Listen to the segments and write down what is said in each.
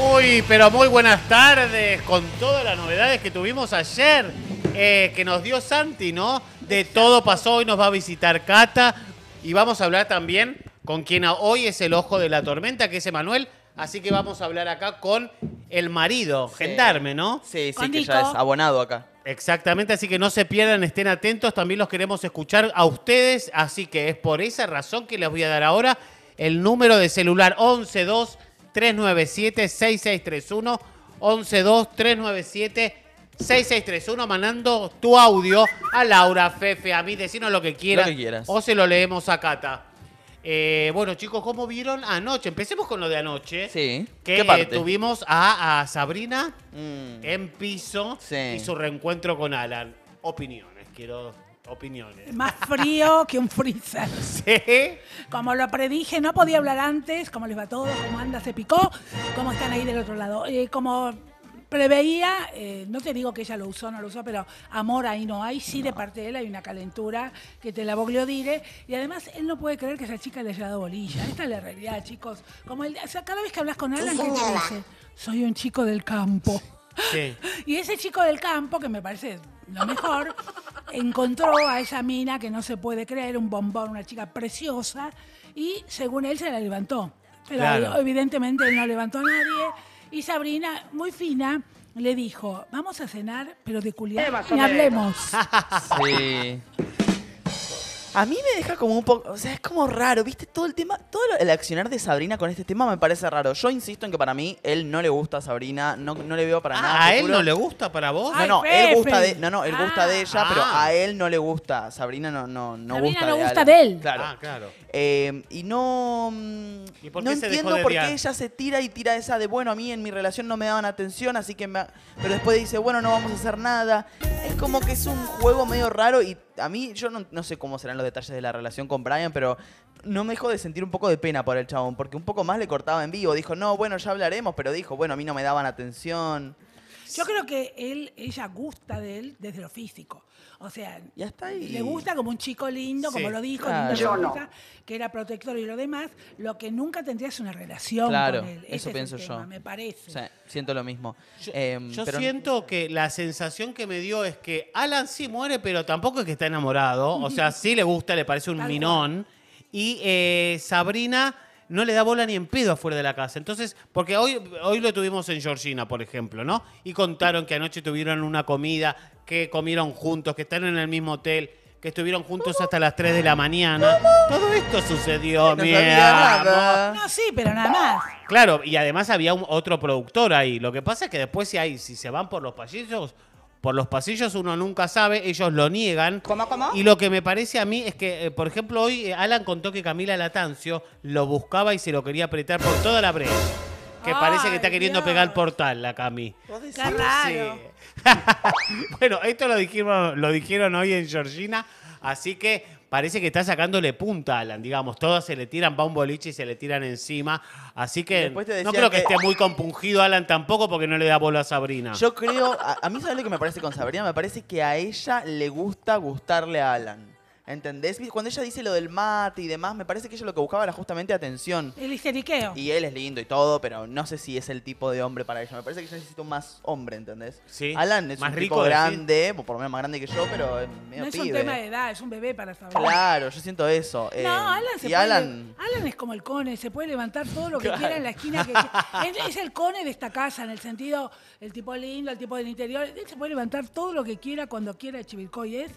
Muy, pero muy buenas tardes con todas las novedades que tuvimos ayer, eh, que nos dio Santi, ¿no? De todo pasó, hoy nos va a visitar Cata y vamos a hablar también con quien hoy es el ojo de la tormenta, que es Emanuel. Así que vamos a hablar acá con el marido, gendarme, ¿no? Sí, sí, que ya es abonado acá. Exactamente, así que no se pierdan, estén atentos, también los queremos escuchar a ustedes, así que es por esa razón que les voy a dar ahora el número de celular 112 397-6631. 112-397-6631. Mandando tu audio a Laura, Fefe, a mí. Decinos lo que quieras. O se lo leemos a Cata. Eh, bueno, chicos, ¿cómo vieron anoche? Empecemos con lo de anoche. Sí. Que tuvimos a, Sabrina mm. en piso y su reencuentro con Alan. Opiniones, quiero opiniones. Más frío que un freezer. Sí. Como lo predije, no podía hablar antes, cómo les va todo, cómo anda, se picó, cómo están ahí del otro lado. Eh, como preveía, eh, no te digo que ella lo usó, no lo usó, pero amor ahí no hay, sí de parte de él hay una calentura que te la dire. y además él no puede creer que esa chica le haya dado bolilla, esta es la realidad chicos, como sea, cada vez que hablas con Alan, dice? Soy un chico del campo. Sí. y ese chico del campo, que me parece lo mejor, encontró a esa mina que no se puede creer, un bombón, una chica preciosa, y según él se la levantó. Pero evidentemente no levantó a nadie. Y Sabrina, muy fina, le dijo, vamos a cenar, pero de culiar, hablemos. sí. A mí me deja como un poco, o sea, es como raro, ¿viste? Todo el tema, todo el accionar de Sabrina con este tema me parece raro. Yo insisto en que para mí él no le gusta a Sabrina, no, no le veo para ah, nada. ¿A él no le gusta para vos? No, no, él gusta de, no, gusta de ella, pero ah. a él no le gusta. Sabrina no, no, no gusta. de gusta él. Claro. Ah, claro. Eh, y no, no entiendo por qué ella se tira y tira esa de, bueno, a mí en mi relación no me daban atención, así que me... Pero después dice, bueno, no vamos a hacer nada. Es como que es un juego medio raro y a mí, yo no, sé cómo serán los detalles de la relación con Brian, pero no me dejó de sentir un poco de pena por el chabón, porque un poco más le cortaba en vivo. Dijo, no, bueno, ya hablaremos, pero dijo, bueno, a mí no me daban atención. Yo creo que él, ella gusta de él desde lo físico. O sea, ya está le gusta como un chico lindo, como lo dijo, que era protector y lo demás. Lo que nunca tendría es una relación claro, con él. eso pienso yo. Me parece. O siento lo mismo. Yo, eh, siento que la sensación que me dio es que Alan sí muere, pero tampoco es que está enamorado. O sea, sí le gusta, le parece un minón. Y eh, Sabrina no le da bola ni en pedo afuera de la casa. Entonces, porque hoy, hoy lo tuvimos en Georgina, por ejemplo, ¿no? Y contaron que anoche tuvieron una comida, que comieron juntos, que están en el mismo hotel que estuvieron juntos hasta las 3 de la mañana. Todo esto sucedió, no No, sí, pero nada más. Claro, y además había otro productor ahí. Lo que pasa es que después si hay, si se van por los pasillos por los pasillos, uno nunca sabe, ellos lo niegan. ¿Cómo, cómo? Y lo que me parece a mí es que, eh, por ejemplo, hoy eh, Alan contó que Camila Latancio lo buscaba y se lo quería apretar por toda la brecha. Que parece que está queriendo pegar el portal la Cami. Claro. bueno, esto lo dijeron, lo dijeron hoy en Georgina, así que parece que está sacándole punta a Alan, digamos. Todas se le tiran, va un boliche y se le tiran encima. Así que no creo que, esté muy compungido Alan tampoco porque no le da bola a Sabrina. Yo creo, a, a mí sabes lo que me parece con Sabrina, me parece que a ella le gusta gustarle a Alan. ¿Entendés? Cuando ella dice lo del mate y demás, me parece que ella lo que buscaba era justamente atención. El histeriqueo. Y él es lindo y todo, pero no sé si es el tipo de hombre para ella. Me parece que ella necesita un más hombre, ¿entendés? Sí. Alan es un rico, tipo grande, por lo menos más grande que yo, pero es medio No es un tema de edad, es un bebé para saber. Claro, yo siento eso. Eh, no, Alan se y Alan... Alan es como el cone, se puede levantar todo lo que quiera en la esquina que es, el cone de esta casa, en el sentido, el tipo lindo, el tipo del interior. Él se puede levantar todo lo que quiera, cuando quiera, Chivilcoy es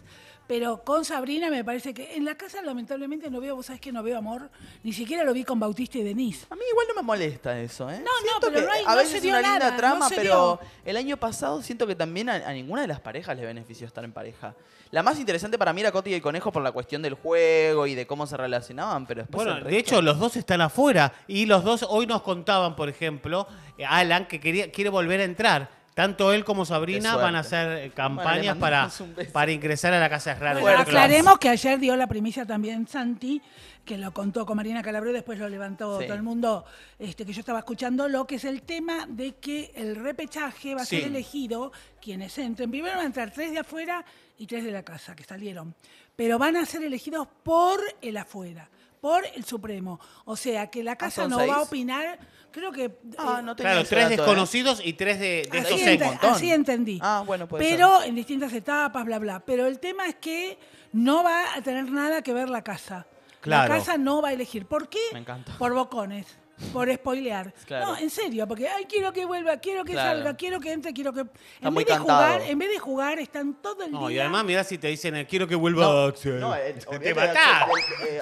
pero con Sabrina me parece que en la casa lamentablemente no veo, vos sabés que no veo amor, ni siquiera lo vi con Bautista y Denise. A mí igual no me molesta eso, ¿eh? No, no, pero no hay, una linda trama, pero el año pasado siento que también a, ninguna de las parejas les benefició estar en pareja. La más interesante para mí era Coti y el Conejo por la cuestión del juego y de cómo se relacionaban, pero después Bueno, de hecho los dos están afuera y los dos hoy nos contaban, por ejemplo, eh, Alan que quería quiere volver a entrar tanto él como Sabrina van a hacer eh, campañas para, para ingresar a la Casa Rara. Bueno, aclaremos que ayer dio la primicia también Santi, que lo contó con Marina Calabro, después lo levantó todo el mundo este, que yo estaba escuchando, lo que es el tema de que el repechaje va a ser elegido quienes entren. Primero van a entrar tres de afuera y tres de la casa, que salieron. Pero van a ser elegidos por el afuera, por el Supremo. O sea, que la ah, casa no va a opinar Creo que. Ah, eh, claro, tres ¿eh? desconocidos y tres de, de así entendí. Ah, bueno, puede Pero en distintas etapas, bla, bla. Pero el tema es que no va a tener nada que ver la casa. La casa no va a elegir. ¿Por qué? Me encanta. Por bocones por spoilear. No, en serio, porque ay, quiero que vuelva, quiero que salga, quiero que entre, quiero que. en vez de jugar, en vez de jugar, están todo el no, día. Y además, mira si te dicen eh, quiero que vuelva no, eh, te matás. Eh,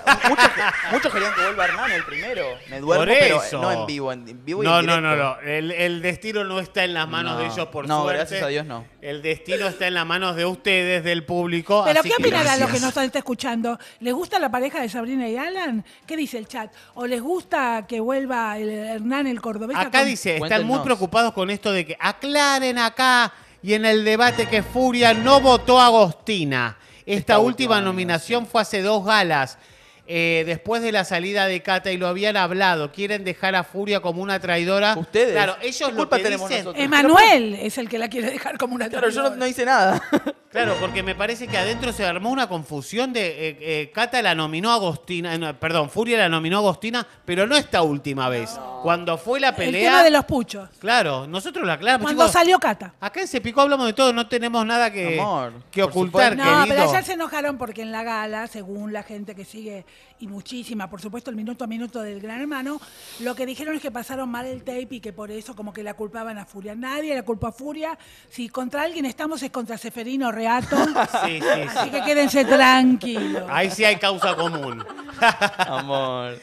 muchos, querían que vuelva Hernán el primero. Me duermo, por eso. pero no en vivo. En vivo no, no, no, no. El, el, destino no está en las manos de ellos, por suerte. No, gracias a Dios no. El destino está en las manos de ustedes, del público. Pero ¿qué opinarán los que nos están escuchando? ¿Les gusta la pareja de Sabrina y Alan? ¿Qué dice el chat? ¿O les gusta que vuelva? Hernán el Cordobés. Acá dice, están muy preocupados con esto de que aclaren acá y en el debate que Furia no votó a Agostina. Esta última nominación fue hace dos galas. Eh, después de la salida de Cata y lo habían hablado, quieren dejar a Furia como una traidora. Ustedes. Claro, ellos lo que dicen. Emanuel es el que la quiere dejar como una traidora. Claro, yo no, hice nada. claro, porque me parece que adentro se armó una confusión de Cata eh, eh, la nominó Agostina, perdón, Furia la nominó Agostina, pero no esta última vez. Cuando fue la pelea. El tema de los puchos. Claro, nosotros la aclaramos. Cuando salió Cata. Acá en Cepico hablamos de todo, no tenemos nada que, que ocultar. No, pero ya se enojaron porque en la gala, según la gente que sigue y muchísima, por supuesto, el minuto a minuto del Gran Hermano, lo que dijeron es que pasaron mal el tape y que por eso como que la culpaban a Furia. Nadie la culpa a Furia. Si contra alguien estamos es contra Seferino Reato. así que quédense tranquilos. Ahí sí hay causa común. Amor.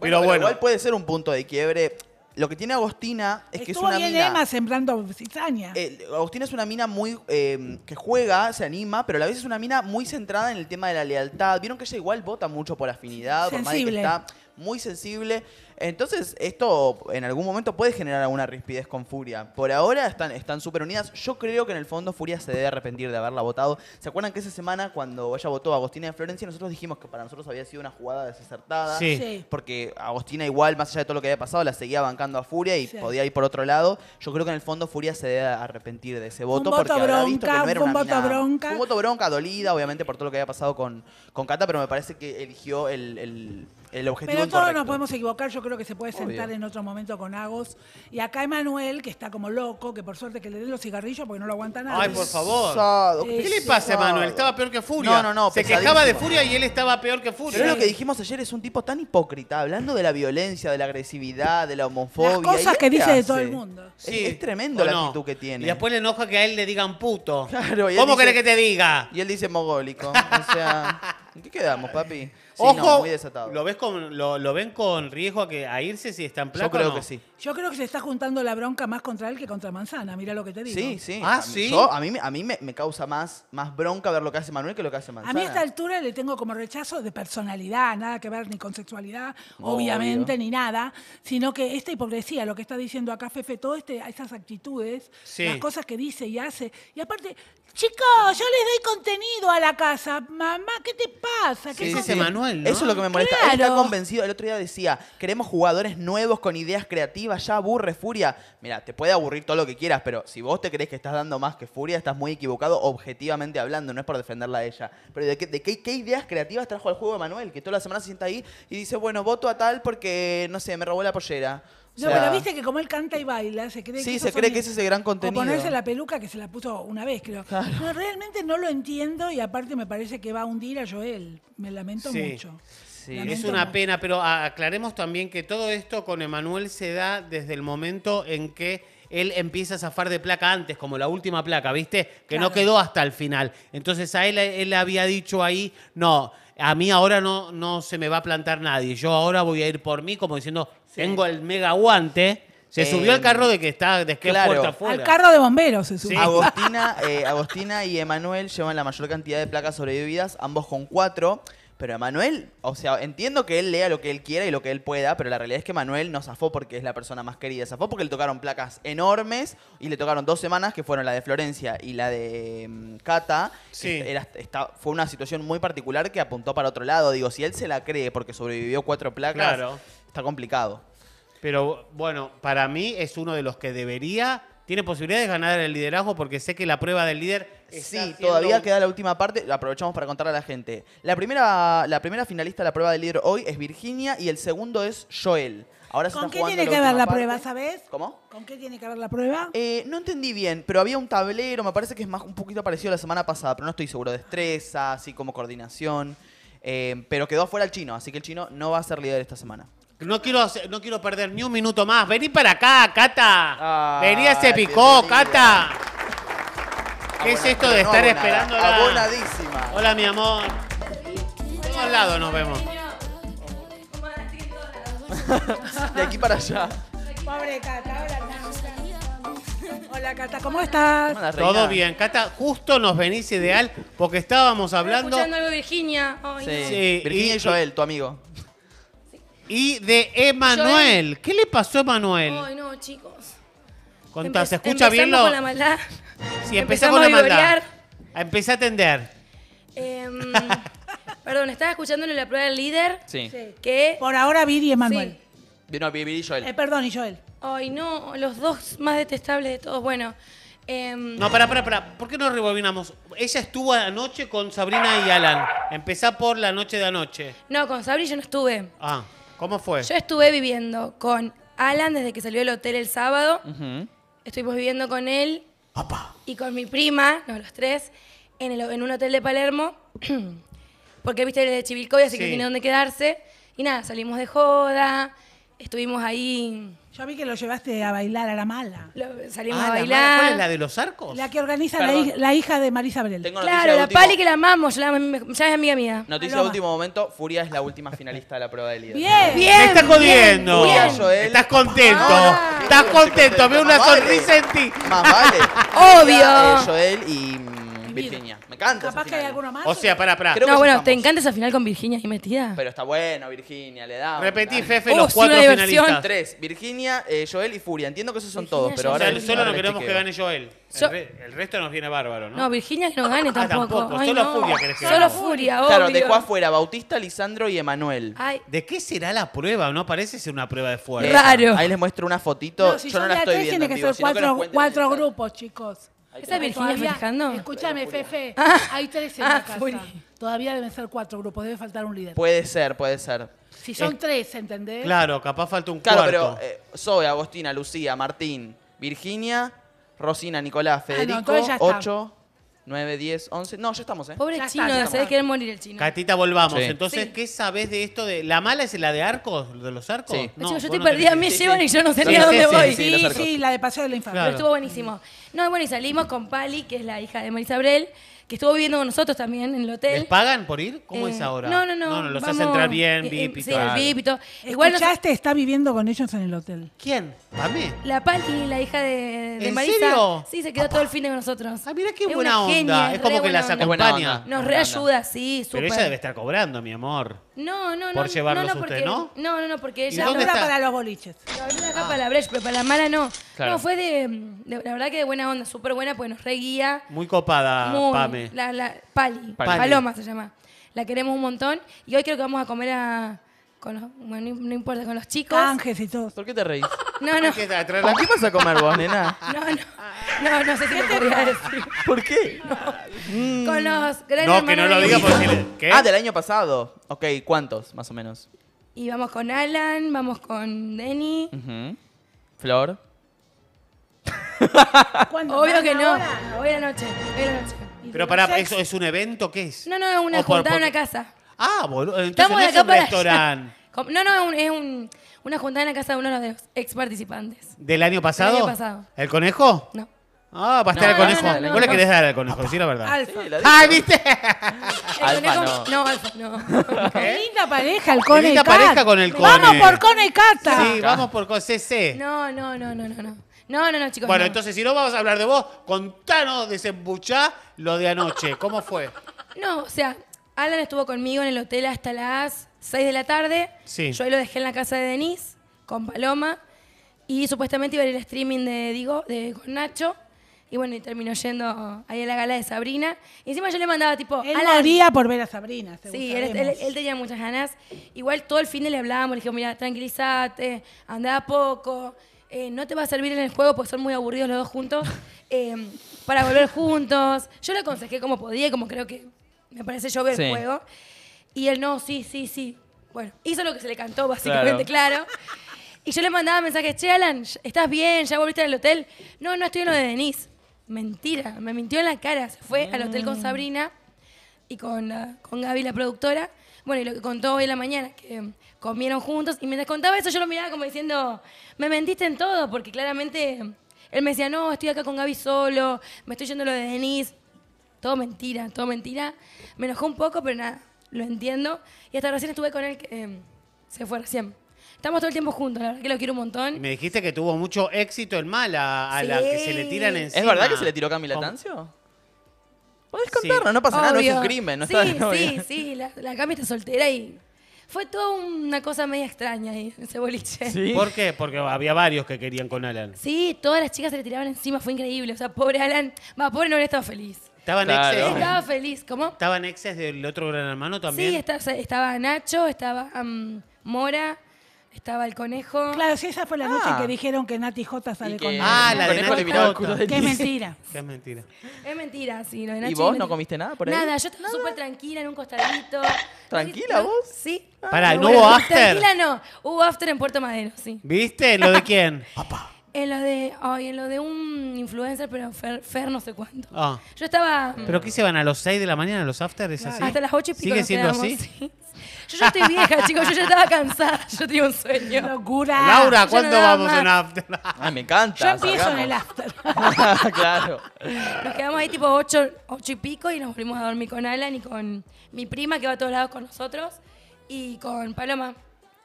pero, bueno. Igual puede ser un punto de quiebre lo que tiene Agostina es que es una bien mina. sembrando cizaña. Eh, Agostina es una mina muy. Eh, que juega, se anima, pero a la vez es una mina muy centrada en el tema de la lealtad. Vieron que ella igual vota mucho por afinidad, por más que está muy sensible. Entonces, esto en algún momento puede generar alguna rispidez con Furia. Por ahora están súper unidas. Yo creo que en el fondo Furia se debe arrepentir de haberla votado. ¿Se acuerdan que esa semana, cuando ella votó a Agostina de Florencia, nosotros dijimos que para nosotros había sido una jugada desacertada? Sí. Porque Agostina, igual, más allá de todo lo que había pasado, la seguía bancando a Furia y podía ir por otro lado. Yo creo que en el fondo Furia se debe arrepentir de ese voto, voto porque bronca, que un voto bronca. un voto bronca, dolida, obviamente, por todo lo que había pasado con, con Cata, pero me parece que eligió el objetivo Pero todos nos podemos equivocar, yo creo que se puede sentar en otro momento con Agos. Y acá Emanuel, que está como loco, que por suerte que le den los cigarrillos porque no lo aguanta nada Ay, por favor. ¿Qué le pasa a Emanuel? Estaba peor que Furia. No, no, no. Se quejaba de Furia y él estaba peor que Furia. Pero lo que dijimos ayer es un tipo tan hipócrita, hablando de la violencia, de la agresividad, de la homofobia. Las cosas que dice de todo el mundo. Es, tremendo la actitud que tiene. Y después le enoja que a él le digan puto. Claro, ¿Cómo querés que te diga? Y él dice mogólico. O sea, ¿en qué quedamos, papi? Ojo, ¿lo, ves con, lo, ven con riesgo a, que, a irse si está en Yo creo que sí. Yo creo que se está juntando la bronca más contra él que contra Manzana, mira lo que te digo. Sí, sí. Ah, a mí, a mí, me, causa más, más bronca ver lo que hace Manuel que lo que hace Manzana. A mí a esta altura le tengo como rechazo de personalidad, nada que ver ni con sexualidad, obviamente, ni nada, sino que esta hipocresía, lo que está diciendo acá Fefe, todas este, actitudes, las cosas que dice y hace. Y aparte, chicos, yo les doy contenido a la casa. Mamá, ¿qué te pasa? ¿Qué dice Manuel eso es lo que me molesta. está convencido. El otro día decía, queremos jugadores nuevos con ideas creativas. Ya aburre Furia. Mira, te puede aburrir todo lo que quieras, pero si vos te crees que estás dando más que Furia, estás muy equivocado objetivamente hablando. No es por defenderla a ella. Pero ¿de qué, de qué, ideas creativas trajo al juego de Manuel? Que toda la semana se sienta ahí y dice, bueno, voto a tal porque, no sé, me robó la pollera. No, pero viste que como él canta y baila, se cree que. Sí, se cree que ese es el gran contenido. O ponerse la peluca que se la puso una vez, creo. realmente no lo entiendo y aparte me parece que va a hundir a Joel. Me lamento mucho. Sí, es una pena, pero aclaremos también que todo esto con Emanuel se da desde el momento en que él empieza a zafar de placa antes, como la última placa, ¿viste? Que no quedó hasta el final. Entonces a él, él había dicho ahí, no, a mí ahora no, no se me va a plantar nadie. Yo ahora voy a ir por mí, como diciendo, tengo el mega guante. Se eh, subió al carro de que está de que claro. Al carro de bomberos se subió. Agostina, eh, Agostina y Emanuel llevan la mayor cantidad de placas sobrevividas, ambos con cuatro. Pero a Manuel, o sea, entiendo que él lea lo que él quiera y lo que él pueda, pero la realidad es que Manuel no zafó porque es la persona más querida. Zafó porque le tocaron placas enormes y le tocaron dos semanas, que fueron la de Florencia y la de mm, Cata. Sí. Este, fue una situación muy particular que apuntó para otro lado. Digo, si él se la cree porque sobrevivió cuatro placas, está complicado. Pero bueno, para mí es uno de los que debería, tiene posibilidades de ganar el liderazgo porque sé que la prueba del líder Sí, todavía queda la última parte, la aprovechamos para contar a la gente. La primera, la primera finalista de la prueba de líder hoy es Virginia y el segundo es Joel. Ahora ¿Con qué tiene que ver la prueba, sabes? ¿Cómo? ¿Con qué tiene que ver la prueba? Eh, no entendí bien, pero había un tablero, me parece que es más un poquito parecido a la semana pasada, pero no estoy seguro. Destreza, así como coordinación. Eh, pero quedó fuera el chino, así que el chino no va a ser líder esta semana. No quiero, no quiero perder ni un minuto más. Vení para acá, Cata. Ah, Vení a ese picó, Cata. ¿Qué es esto de estar esperando la... Abonadísima. Hola, mi amor. De todos lados nos vemos. De aquí para allá. Pobre Cata, hola Cata. Hola Cata, ¿cómo estás? Todo bien, Cata, justo nos venís ideal porque estábamos hablando. Escuchando algo de Virginia. Sí. Virginia y- Joel, tu amigo. Y de Emanuel. ¿Qué le pasó a Emanuel? Ay, no, chicos. Contá, ¿se escucha bien lo...? con la maldad. Sí, Empezamos a maldad. Empecé a tender. Em, perdón, estaba en la prueba del líder. Sí. Que. Por ahora Viri y Manuel. Vino y Joel. Eh, perdón, y Joel. Ay, no, los dos más detestables de todos. Bueno. Em, no, pará, pará, pará. ¿Por qué no rebobinamos? Ella estuvo anoche con Sabrina y Alan. Empezá por la noche de anoche. no, con Sabrina yo no estuve. Ah, ¿cómo fue? Yo estuve viviendo con Alan desde que salió del hotel el sábado. Estuvimos viviendo con él y con mi prima, no, los tres, en, el, en un hotel de Palermo, porque viste el de Chivilcoy, así que tiene donde quedarse. Y nada, salimos de joda, estuvimos ahí yo vi que lo llevaste a bailar a la mala. salimos ah, a bailar. la de los arcos? La que organiza la, hija de Marisa Brel. claro, la Pali que la amamos, ya, es amiga mía. Noticia de último momento, Furia es la última finalista de la prueba de líder. Bien. Bien, Me estás jodiendo. Estás contento. Ah. Estás contento. Veo una sonrisa en ti. Más vale. Obvio. Eh, y Virginia. Me encanta. Capaz que hay más. O sea, para para. No, bueno, ¿te encanta esa final con Virginia ahí metida? Pero está bueno, Virginia, le damos. Repetí, Fefe, oh, los cuatro finalistas. Tres, Virginia, eh, Joel y Furia. Entiendo que esos son todos, pero ahora solo no queremos que gane Joel. El, resto nos viene bárbaro, ¿no? No, Virginia que no ah, gane tampoco. tampoco. Pues solo Furia querés que Solo Furia, obvio. Claro, dejó afuera Bautista, Lisandro y Emanuel. ¿De qué será la prueba? No parece ser una prueba de fuerza. Ahí les muestro una fotito. No, si Yo no la estoy viendo. tiene que ser cuatro, cuatro grupos, chicos. ¿Esa Virginia festejando? Escúchame, Fefe. Ah. hay tres en ah, la casa. Todavía deben ser cuatro grupos, debe faltar un líder. Puede ser, puede ser. Si son eh, tres, ¿entendés? Claro, capaz falta un cuarto. Claro, pero eh, Zoe, Agostina, Lucía, Martín, Virginia, Rosina, Nicolás, ah, Federico, ocho. 9, 10, 11. No, ya estamos, ¿eh? Pobre chino, se morir el chino. Catita, volvamos. Entonces, ¿qué sabes de esto? de ¿La mala es la de arcos? ¿De los arcos? Sí. yo estoy a perdida, A llevan y yo no sé ni a dónde voy. Sí, sí, la de Paseo de la Infancia. Pero estuvo buenísimo. No, bueno, y salimos con Pali, que es la hija de Marisa Abrel, que estuvo viviendo con nosotros también en el hotel. ¿Les pagan por ir? ¿Cómo eh, es ahora? No, no, no. No, no los hace entrar bien, eh, eh, VIP y Sí, y todo. Escuchaste, está viviendo con ellos en el hotel. ¿Quién? ¿A mí? La Pali, la hija de, de ¿En Serio? Sí, se quedó todo el ah. fin de nosotros. Ah, mira qué buena onda. es como que las acompaña. Nos reayuda, sí, súper. Pero ella debe estar cobrando, mi amor. No, no, no. Por no, no, porque, ¿no? No, no, porque ella. no era para los boliches. Ah. para la brecha, pero para la mala no. No, fue de, La verdad que de buena onda, súper buena, pues nos reguía. Muy copada, Pame. La, la, Pali. Paloma se llama. La queremos un montón. Y hoy creo que vamos a comer a con los, no importa, con los chicos. Ángeles y todos ¿Por qué te reís? No, no. ¿Qué, te qué vas a comer vos, nena? No, no. No, no sé si voy a decir. ¿Por qué? Con los mm. grandes No, que no lo diga porque... ¿Qué? Ah, del año pasado. Ok, ¿cuántos, más o menos? Y vamos con Alan, vamos con Denny. Flor. Obvio que no. Hoy a la noche, hoy a noche. Pero pará, ¿eso es un evento? ¿Qué es? No, no, es una juntada en una casa. Ah, boludo. Estamos no es un restaurante. No, no, es, un, una juntada en la casa de uno de los ex participantes. ¿Del año pasado? Del año pasado. ¿El conejo? No. Ah, para estar el conejo. ¿Vos le querés dar al conejo? Sí, la verdad. Alfa. ¡Ay, ¡Ah, viste! el alfa, conejo. No. no, alfa, no. Qué linda pareja el conejo. linda pareja con el conejo. Vamos por cone cata. Sí, vamos por cone CC. No, no, no, no, no. no. No, no, no, chicos. Bueno, entonces si no vamos a hablar de vos, contanos, desembuchá lo de anoche. ¿Cómo fue? No, o sea, Alan estuvo conmigo en el hotel hasta las 6 de la tarde. Yo ahí lo dejé en la casa de Denise, con Paloma. Y supuestamente iba a ir el streaming de Digo, de, con Nacho. Y bueno, y terminó yendo ahí a la gala de Sabrina. Y encima yo le mandaba tipo. Él Alan. moría por ver a Sabrina, Sí, él, tenía muchas ganas. Igual todo el fin de le hablábamos, le dije mira, tranquilízate, anda poco. Eh, no te va a servir en el juego porque son muy aburridos los dos juntos. Eh, para volver juntos. Yo le aconsejé como podía como creo que me parece llover el juego. Y él, no, sí, sí, sí. Bueno, hizo lo que se le cantó, básicamente, claro. Y yo le mandaba mensajes, che, Alan, ¿estás bien? ¿Ya volviste al hotel? No, no estoy en lo de Denise. Mentira, me mintió en la cara. Se fue al hotel con mm. Sabrina y con, ah, con Gaby, la productora. Bueno, y lo que contó hoy en la mañana, que comieron juntos. Y mientras contaba eso, yo lo miraba como diciendo, me mentiste en todo, porque claramente él me decía, no, estoy acá con Gaby solo, me estoy yendo lo de Denise todo mentira, todo mentira. Me enojó un poco, pero nada, lo entiendo. Y hasta recién estuve con él, em, se fue recién. Estamos todo el tiempo juntos, la verdad que lo quiero un montón. me dijiste que tuvo mucho éxito el mal a, la que se le tiran encima. ¿Es verdad que se le tiró Camila Tancio? Podés contarlo, no pasa nada, no es un crimen, no sí, Sí, sí, la, la está soltera y fue toda una cosa media extraña ahí, ese boliche. ¿Por qué? Porque había varios que querían con Alan. Sí, todas las chicas se le tiraban encima, fue increíble. O sea, pobre Alan, va, pobre no, le estaba feliz. Estaban Estaba feliz, ¿cómo? Estaban exes del otro gran hermano también. Sí, estaba Nacho, estaba um, Mora, estaba el conejo. Claro, sí, esa fue la noche ah. que dijeron que Nati J sale con con Ah, la de Conejo le Qué mentira. Qué mentira. Es mentira, sí, ¿Y vos no comiste nada por ahí? Nada, yo estaba súper tranquila en un costadito. ¿Tranquila vos? Sí. para ¿no hubo after? Tranquila no. Hubo after en Puerto Madero, sí. ¿Viste? ¿Lo de quién? Papá en lo de, lo de un influencer, pero Fer, no sé cuánto. Ah. Yo estaba... ¿Pero qué se van a las 6 de la mañana los after? Hasta las 8 y pico ¿Sigue siendo quedamos, así? sí. Yo ya estoy vieja, chicos. Yo ya estaba cansada. Yo tenía un sueño. ¡Locura! Laura, ¿cuándo vamos en after? Ay, me encanta. Yo empiezo en el after. Claro. Nos quedamos ahí tipo 8, ocho y pico y nos volvimos a dormir con Alan y con mi prima que va a todos lados con nosotros y con Paloma,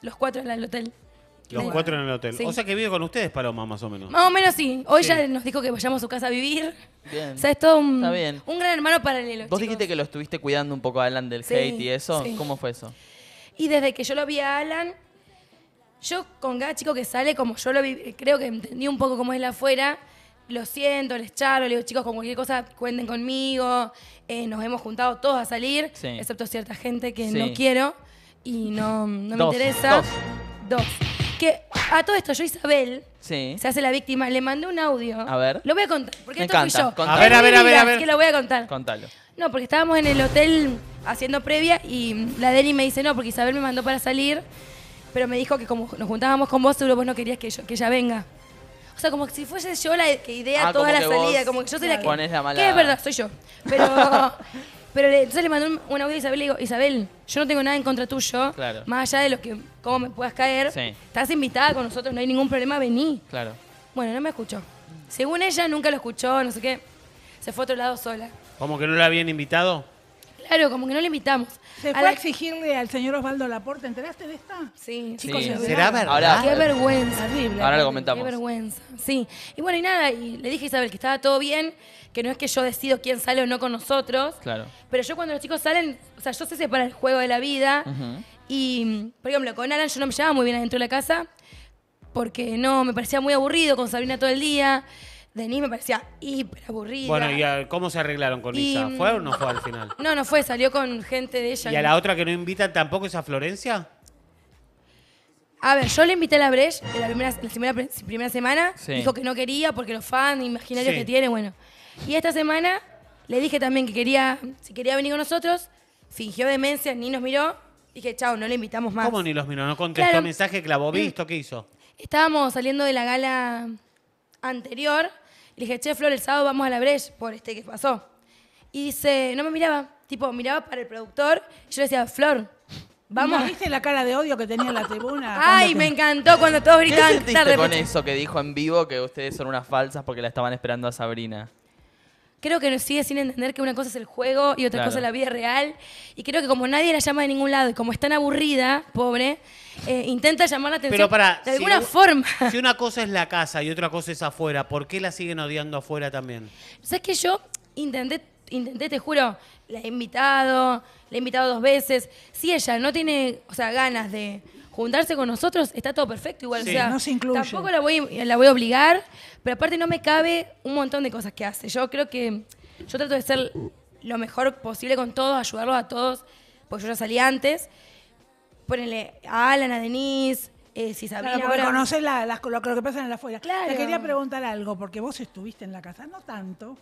los cuatro en el hotel. Los cuatro en el hotel. O sea que vive con ustedes, Paloma, más o menos. Más o menos sí. Hoy ya nos dijo que vayamos a su casa a vivir. Bien. O sea, es todo un, un gran hermano paralelo. Vos dijiste que lo estuviste cuidando un poco a Alan del hate y eso. ¿Cómo fue eso? Y desde que yo lo vi a Alan, yo con cada chico que sale, como yo lo vi, creo que entendí un poco cómo es la afuera, lo siento, les charlo, Les digo, chicos, con cualquier cosa cuenten conmigo, eh, nos hemos juntado todos a salir, excepto cierta gente que no quiero y no, me interesa. Dos que a todo esto, yo Isabel, se hace la víctima, le mandé un audio. A ver. Lo voy a contar, porque qué esto fui yo. A ver, a ver, a ver, a ver. que lo voy a contar. Contalo. No, porque estábamos en el hotel haciendo previa y la Deli me dice no, porque Isabel me mandó para salir, pero me dijo que como nos juntábamos con vos, seguro vos no querías que, yo, que ella venga. O sea, como si fuese yo la que idea ah, toda la salida, como que yo soy la que... la mala- Que es verdad, soy yo. Pero Pero entonces le mandó una audio a Isabel y le digo, Isabel, yo no tengo nada en contra tuyo. Más allá de lo que, cómo me puedas caer. Estás invitada con nosotros, no hay ningún problema, vení. Claro. Bueno, no me escuchó. Según ella, nunca lo escuchó, no sé qué. Se fue a otro lado sola. ¿Como que no la habían invitado? Claro, como que no la invitamos. Se fue a, exigirle al señor Osvaldo Laporte, ¿enteraste de esta? Sí. Chicos, ¿Será, qué vergüenza. Horrible. Ahora lo comentamos. Qué vergüenza. Sí. Y bueno, y nada, y le dije a Isabel que estaba todo bien, que no es que yo decido quién sale o no con nosotros. Claro. Pero yo cuando los chicos salen, o sea, yo sé separar el juego de la vida. Y, por ejemplo, con Alan yo no me llevaba muy bien adentro de la casa porque no, me parecía muy aburrido con Sabrina todo el día ni me parecía hiper aburrida. Bueno, ¿y cómo se arreglaron con Y, Isa? ¿Fue o no fue al final? No, no fue, salió con gente de ella. ¿Y a la otra que no invitan tampoco es a Florencia? A ver, yo le invité a la Bresh en la primera, primera, primera semana. Dijo que no quería porque los fans imaginarios que tiene, bueno. Y esta semana le dije también que quería, si quería venir con nosotros, fingió demencia, ni nos miró. Dije, chao, no le invitamos más. ¿Cómo ni los miró? ¿No contestó el mensaje, clavó mm. visto? ¿Qué hizo? Estábamos saliendo de la gala anterior le dije, che, Flor, el sábado vamos a la Breche por este que pasó. Y dice, no me miraba. Tipo, miraba para el productor. Y yo le decía, Flor, vamos. viste la cara de odio que tenía en la tribuna? Ay, me encantó cuando todos gritaban. ¿Qué con eso que dijo en vivo que ustedes son unas falsas porque la estaban esperando a Sabrina? creo que nos sigue sin entender que una cosa es el juego y otra cosa es la vida real. Y creo que como nadie la llama de ningún lado y como es tan aburrida, pobre, eh, intenta llamar la atención de alguna forma. Si una cosa es la casa y otra cosa es afuera, ¿por qué la siguen odiando afuera también? ¿Sabes que yo intenté, intenté, te juro, la he invitado, la he invitado dos veces. Si ella no tiene, o sea, ganas de juntarse con nosotros, está todo perfecto igual. sea, no incluye. Tampoco la voy, la voy a obligar, pero aparte no me cabe un montón de cosas que hace. Yo creo que yo trato de ser lo mejor posible con todos, ayudarlos a todos, porque yo ya salí antes. Ponele a Alan, a Denise, eh, si sabía. claro, lo, que pasa en la afuera. Claro. Te quería preguntar algo, porque vos estuviste en la casa, no tanto,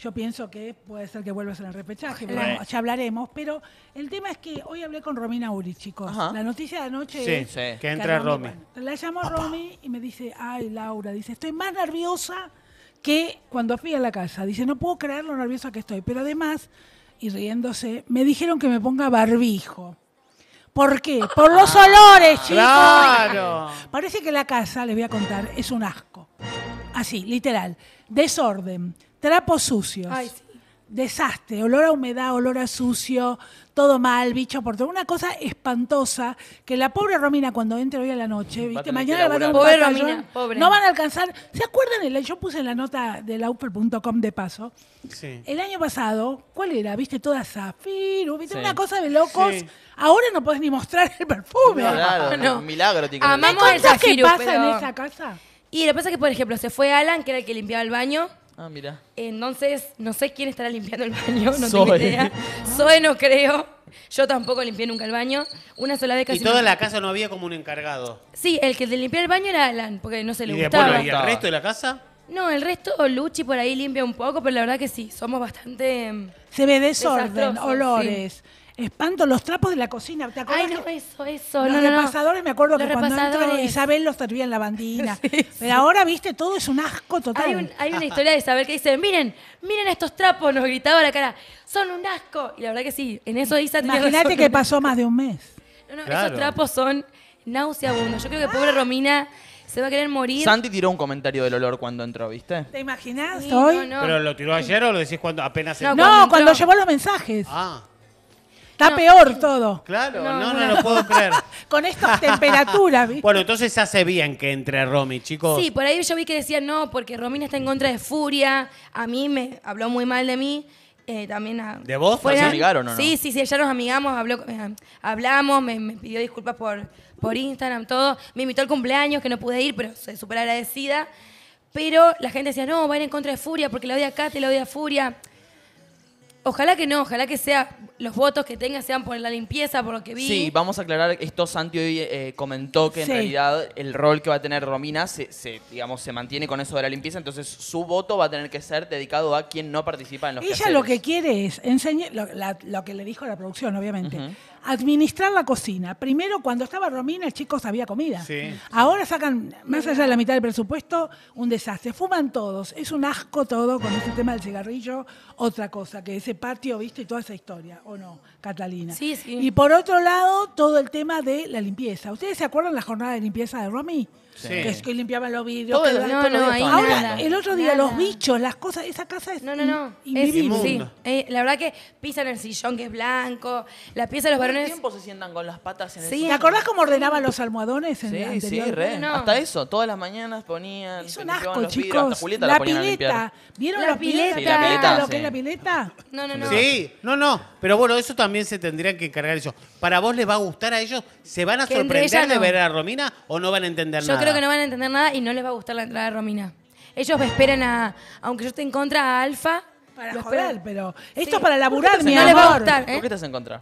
yo pienso que puede ser que vuelvas en el repechaje, ya hablaremos. Pero el tema es que hoy hablé con Romina Uri, chicos. La noticia de anoche que, entra La llamo Romy y me dice, ay, Laura, dice, estoy más nerviosa que cuando fui a la casa. Dice, no puedo creer lo nerviosa que estoy. Pero además, y riéndose, me dijeron que me ponga barbijo. ¿Por qué? Por los ah. olores, chicos. Claro. Parece que la casa, les voy a contar, es un asco. Así, literal. Desorden Trapos sucios. Desastre, olor a humedad, olor a sucio, todo mal, bicho por todo. Una cosa espantosa que la pobre Romina cuando entre hoy a la noche, ¿viste? mañana a Pobre Romina, no van a alcanzar. ¿Se acuerdan? El, yo puse en la nota de lauper.com de paso. El año pasado, ¿cuál era? ¿Viste? Toda zafiro, ¿viste? Una cosa de locos. Ahora no puedes ni mostrar el perfume. un milagro tiene que qué pasa en esa casa? Y lo que pasa es que, por ejemplo, se fue Alan, que era el que limpiaba el baño. Ah, mira. Entonces, no sé quién estará limpiando el baño, no tengo idea. Zoe no creo. Yo tampoco limpié nunca el baño. Una sola vez casi. Y toda la casa no había como un encargado. Sí, el que de limpiar el baño era Alan, porque no se le gustaba. ¿y el resto de la casa? No, el resto Luchi por ahí limpia un poco, pero la verdad que sí, somos bastante... Mm, se me desorden, olores, espanto los trapos de la cocina. ¿Te acuerdas? Ay, no, eso, eso. Los no, repasadores, me acuerdo que cuando entró Isabel los servía en la bandina. Pero ahora, viste, todo es un asco total. Hay, una historia de Isabel que dice, miren, miren estos trapos, nos gritaba la cara, son un asco. Y la verdad que sí, en eso Isa Imagínate que pasó más de un mes. No, no, esos trapos son nauseabundos. Yo creo que pobre Romina se va a querer morir. Santi tiró un comentario del olor cuando entró, ¿viste? ¿Te imaginas? ¿Pero lo tiró ayer o lo decís cuando apenas No, cuando, cuando llevó los mensajes. Ah. Está peor todo. Claro, no, no, lo puedo creer. Con estas temperaturas, ¿viste? Bueno, entonces se hace bien que entre Romy, chicos. Sí, por ahí yo vi que decían no, porque Romina está en contra de Furia. A mí me habló muy mal de mí. Eh, también a, ¿De vos? o no? Sí, sí, sí, ya nos amigamos, habló, eh, hablamos, me, pidió disculpas por, por Instagram, todo. Me invitó al cumpleaños, que no pude ir, pero soy súper agradecida. Pero la gente decía, no, va a ir en contra de Furia porque la odia Katy, la odia Furia. Ojalá que no, ojalá que sea los votos que tenga sean por la limpieza, por lo que vi. Sí, vamos a aclarar esto. Santi hoy eh, comentó que en realidad el rol que va a tener Romina se, digamos, se mantiene con eso de la limpieza, entonces su voto va a tener que ser dedicado a quien no participa en los Ella lo que quiere es enseñar, lo, que le dijo la producción, obviamente, administrar la cocina. Primero, cuando estaba Romina, el chico sabía comida. Ahora sacan, más allá de la mitad del presupuesto, un desastre. Fuman todos. Es un asco todo con este tema del cigarrillo. Otra cosa, que ese patio, ¿viste? Y toda esa historia, ¿o no, Catalina? Sí, sí. Y por otro lado, todo el tema de la limpieza. ¿Ustedes se acuerdan la jornada de limpieza de Romina? Sí. Que, limpiaban los vidrios. no, no, Ahora, el otro día, los bichos, las cosas, esa casa es. No, no, no. Eh, la verdad que pisan el sillón que es blanco, las piezas de los varones. tiempo se sientan con las patas en el ¿Te acordás cómo ordenaban los almohadones en sí, Sí, re. Hasta eso, todas las mañanas ponían. Es un asco, chicos. Hasta la, pileta. ¿Vieron la pileta? la ¿Lo que es la pileta? No, no, no. Sí, no, no. Pero bueno, eso también se tendrían que encargar ellos. ¿Para vos les va a gustar a ellos? ¿Se van a sorprender de ver a Romina o no van a entender nada? que no van a entender nada y no les va a gustar la entrada de Romina. Ellos me esperan a, aunque yo esté en contra a Alfa. Para pero esto es para laburar, mi no les va a gustar. ¿eh? ¿Por qué estás en contra?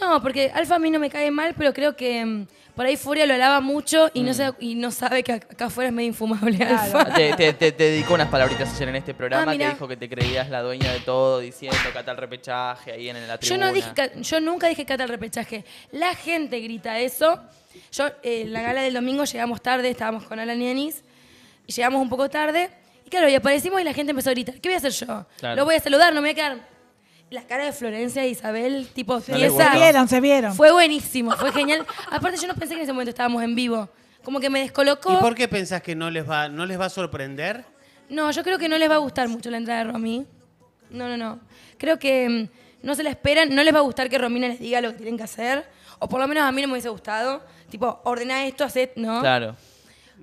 No, porque Alfa a mí no me cae mal, pero creo que mm, por ahí Furia lo alaba mucho y, no, mm. y no sabe que acá afuera es medio infumable ah, Te, te, dedicó unas palabritas ayer en este programa que dijo que te creías la dueña de todo, diciendo que el repechaje ahí en la Yo, dije, yo nunca dije cata el repechaje. La gente grita eso. Yo, en eh, la gala del domingo llegamos tarde, estábamos con Alan y y llegamos un poco tarde. Y claro, y aparecimos y la gente empezó a gritar. ¿Qué voy a hacer yo? Lo voy a saludar, no me voy a quedar las caras de Florencia e Isabel, tipo Se vieron, se vieron. Fue buenísimo, fue genial. Aparte, yo no pensé que en ese momento estábamos en vivo. Como que me descolocó. ¿Y por qué pensás que no les va, no les va a sorprender? No, yo creo que no les va a gustar mucho la entrada de Romy. No, no, no. Creo que mm, no se la esperan, no les va a gustar que Romina les diga lo que tienen que hacer. O por lo menos a mí no me hubiese gustado. Tipo, ordena esto, haced, ¿no? Claro.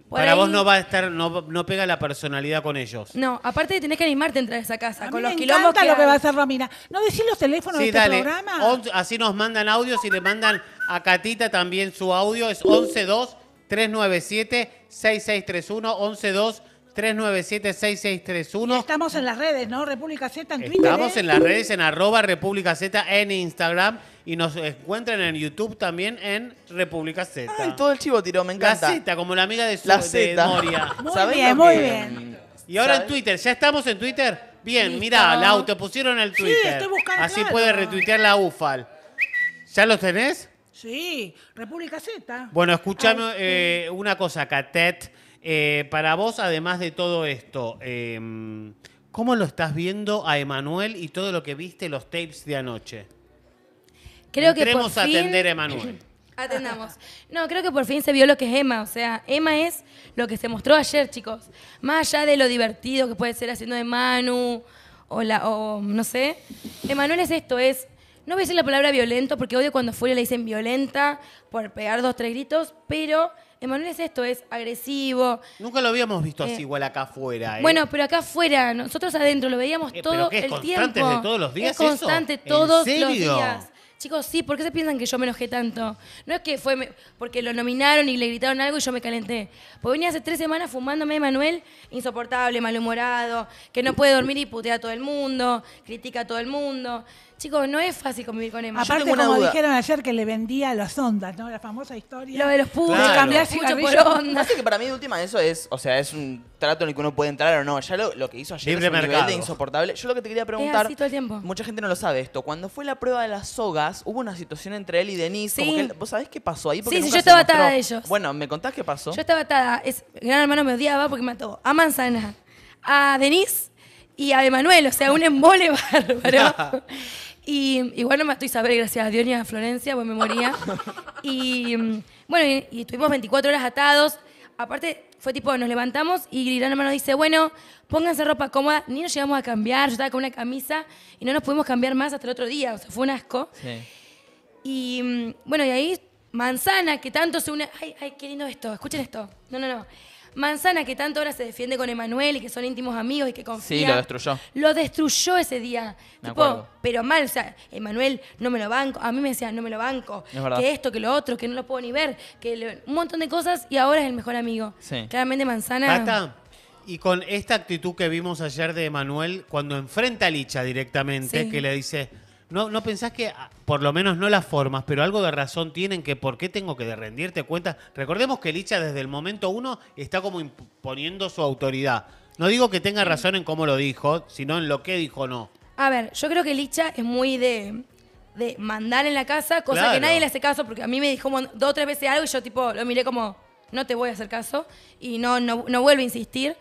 Para vos no va a estar, no, no pega la personalidad con ellos. No, aparte tenés que animarte a entrar a esa casa. A mí con los me quilombos encanta que lo que va a hacer Romina. ¿No decís los teléfonos de este programa? así nos mandan audios y le mandan a Catita también su audio. Es 112 397 6631 112 397-6631. Estamos en las redes, ¿no? República Z en Twitter. Estamos ¿eh? en las redes, en arroba República Z, en Instagram. Y nos encuentran en YouTube también en República Z. Ay, todo el chivo tiró, me encanta. La Z, como la amiga de su la Moria. Muy bien, muy bien. Y ahora en Twitter, ¿ya estamos en Twitter? Bien, mira, la pusieron el Twitter. Sí, estoy buscando. Así puede retuitear la UFAL. ¿Ya los tenés? Sí, República Z. Bueno, escúchame eh, una cosa, Catet. Eh, para vos, además de todo esto, em, ¿cómo lo estás viendo a Emanuel y todo lo que viste los tapes de anoche? Creo que por fin... atender a Emanuel. Atendamos. No, creo que por fin se vio lo que es Emma. O sea, Emma es lo que se mostró ayer, chicos. Más allá de lo divertido que puede ser haciendo de Manu o, la, o no sé. Emanuel es esto, es... No voy a decir la palabra violento porque odio cuando fuera le dicen violenta por pegar dos, tres gritos, pero Emanuel es esto, es agresivo. Nunca lo habíamos visto así eh, igual acá afuera. ¿eh? Bueno, pero acá afuera, nosotros adentro lo veíamos eh, todo el tiempo. es constante de todos los días? constante todos los días. Chicos, sí, ¿por qué se piensan que yo me enojé tanto? No es que fue porque lo nominaron y le gritaron algo y yo me calenté. Porque venía hace tres semanas fumándome Emanuel, Manuel, insoportable, malhumorado, que no puede dormir y putea a todo el mundo, critica a todo el mundo. Chicos, no es fácil convivir con Emma. Aparte, como dijeron ayer, que le vendía las ondas, ¿no? La famosa historia. Lo de los pubs Cambiaste mucho por ondas. Así que para mí, de última, eso es, o sea, es un trato en el que uno puede entrar o no. Ya lo, que hizo ayer es un insoportable. Yo lo que te quería preguntar, tiempo. mucha gente no lo sabe esto, cuando fue la prueba de las sogas, hubo una situación entre él y Denise. ¿Vos sabés qué pasó ahí? Sí, sí, yo estaba atada de ellos. Bueno, ¿me contás qué pasó? Yo estaba atada. Es, gran hermano me odiaba porque mató a Manzana, a Denise y a Emanuel. O sea, un embole bárbaro. Y igual no me estoy sabré, gracias a Dios a Florencia, buen pues memoria. y mm, bueno, y, estuvimos 24 horas atados. Aparte, fue tipo, nos levantamos y Irán nos dice, bueno, pónganse ropa cómoda. Ni nos llegamos a cambiar, yo estaba con una camisa y no nos pudimos cambiar más hasta el otro día, o sea, fue un asco. Y mm, bueno, y ahí Manzana, que tanto se une... Ay, ay, qué lindo esto, escuchen esto. No, no, no. Manzana, que tanto ahora se defiende con Emanuel y que son íntimos amigos y que confía. Sí, lo destruyó. Lo destruyó ese día. tipo, pero mal, o sea, Emanuel, no me lo banco. A mí me decían, no me lo banco. Es verdad. que esto, que lo otro, que no lo puedo ni ver. que Un montón de cosas y ahora es el mejor amigo. Sí. Claramente Manzana... Y con esta actitud que vimos ayer de Emanuel, cuando enfrenta a Licha directamente, que le dice ¿No, ¿No pensás que, ah, por lo menos no las formas, pero algo de razón tienen que por qué tengo que rendirte cuenta. Recordemos que Licha desde el momento uno está como imponiendo su autoridad. No digo que tenga razón en cómo lo dijo, sino en lo que dijo no. A ver, yo creo que Licha es muy de, mandar en la casa, cosa que nadie le hace caso, porque a mí me dijo dos o tres veces algo y yo tipo lo miré como, no te voy a hacer caso, y no, no, no vuelvo a insistir.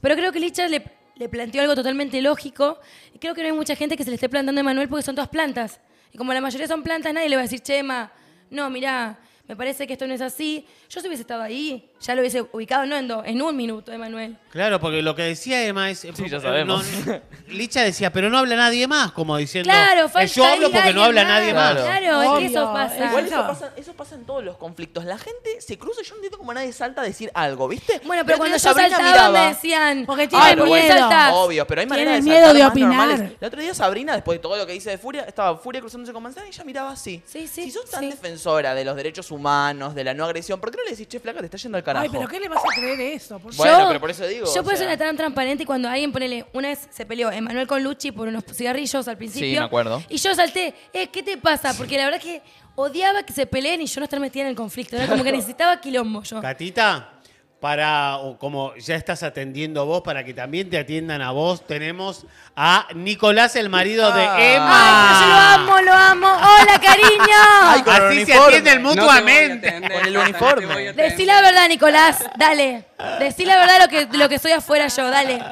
Pero creo que Licha le, le planteó algo totalmente lógico. Y creo que no hay mucha gente que se le esté plantando a Manuel porque son todas plantas. Y como la mayoría son plantas, nadie le va a decir, Chema, no, mirá, me parece que esto no es así, yo si hubiese estado ahí, ya lo hubiese ubicado en, un minuto, Emanuel. Claro, porque lo que decía Emma es... Eh, sí, ya eh, sabemos. Eh, Licha decía, pero no habla nadie más, como diciendo... Claro, Yo hablo porque no habla nadie más. Claro, es que eso pasa. Igual eso pasa, eso en todos los conflictos. La gente se cruza yo no entiendo cómo nadie salta a decir algo, ¿viste? Bueno, pero, cuando yo salta saltaba miraba, me decían... Porque tiene miedo. Ah, obvio, pero hay maneras de miedo de opinar. Normales. El otro día Sabrina, después de todo lo que dice de Furia, estaba Furia cruzándose con Manzana y ella miraba así. Sí, sí, si sos tan defensora de los derechos humanos, de la no agresión, no le decís, che, flaca, te está yendo al carajo. Ay, pero ¿qué le vas a creer eso? Por... Bueno, pero por eso digo. Yo puedo ser eso tan transparente y cuando alguien ponele, una vez se peleó Emanuel con Luchi por unos cigarrillos al principio. Sí, me acuerdo. Y yo salté, eh, ¿qué te pasa? Porque la verdad es que odiaba que se peleen y yo no estar metida en el conflicto. Era como que necesitaba quilombo yo. Catita, para, como ya estás atendiendo vos, para que también te atiendan a vos, tenemos a Nicolás, el marido de ah. Emma. Ay, yo lo amo, lo amo. Hola, cariño. Así se atienden mutuamente. Con el uniforme. Decí la verdad, Nicolás. Dale. Decí la verdad lo que, lo que soy afuera yo. Dale.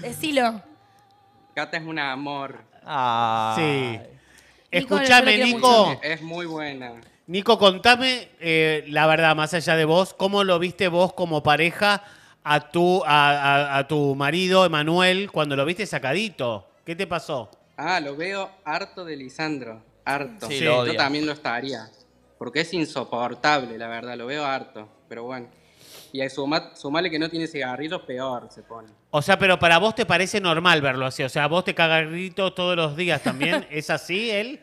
Decilo. Cata es un amor. sí. Escuchame, Nico. Es muy buena. Nico, contame eh, la verdad, más allá de vos, ¿cómo lo viste vos como pareja a tu, a, tu marido, Emanuel, cuando lo viste sacadito? ¿Qué te pasó? Ah, lo veo harto de Lisandro, harto. Sí, yo también lo estaría, porque es insoportable, la verdad, lo veo harto, pero bueno. Y su madre que no tiene cigarrillos, peor se pone. O sea, pero para vos te parece normal verlo así. O sea, vos te cagas todos los días también. ¿Es así él?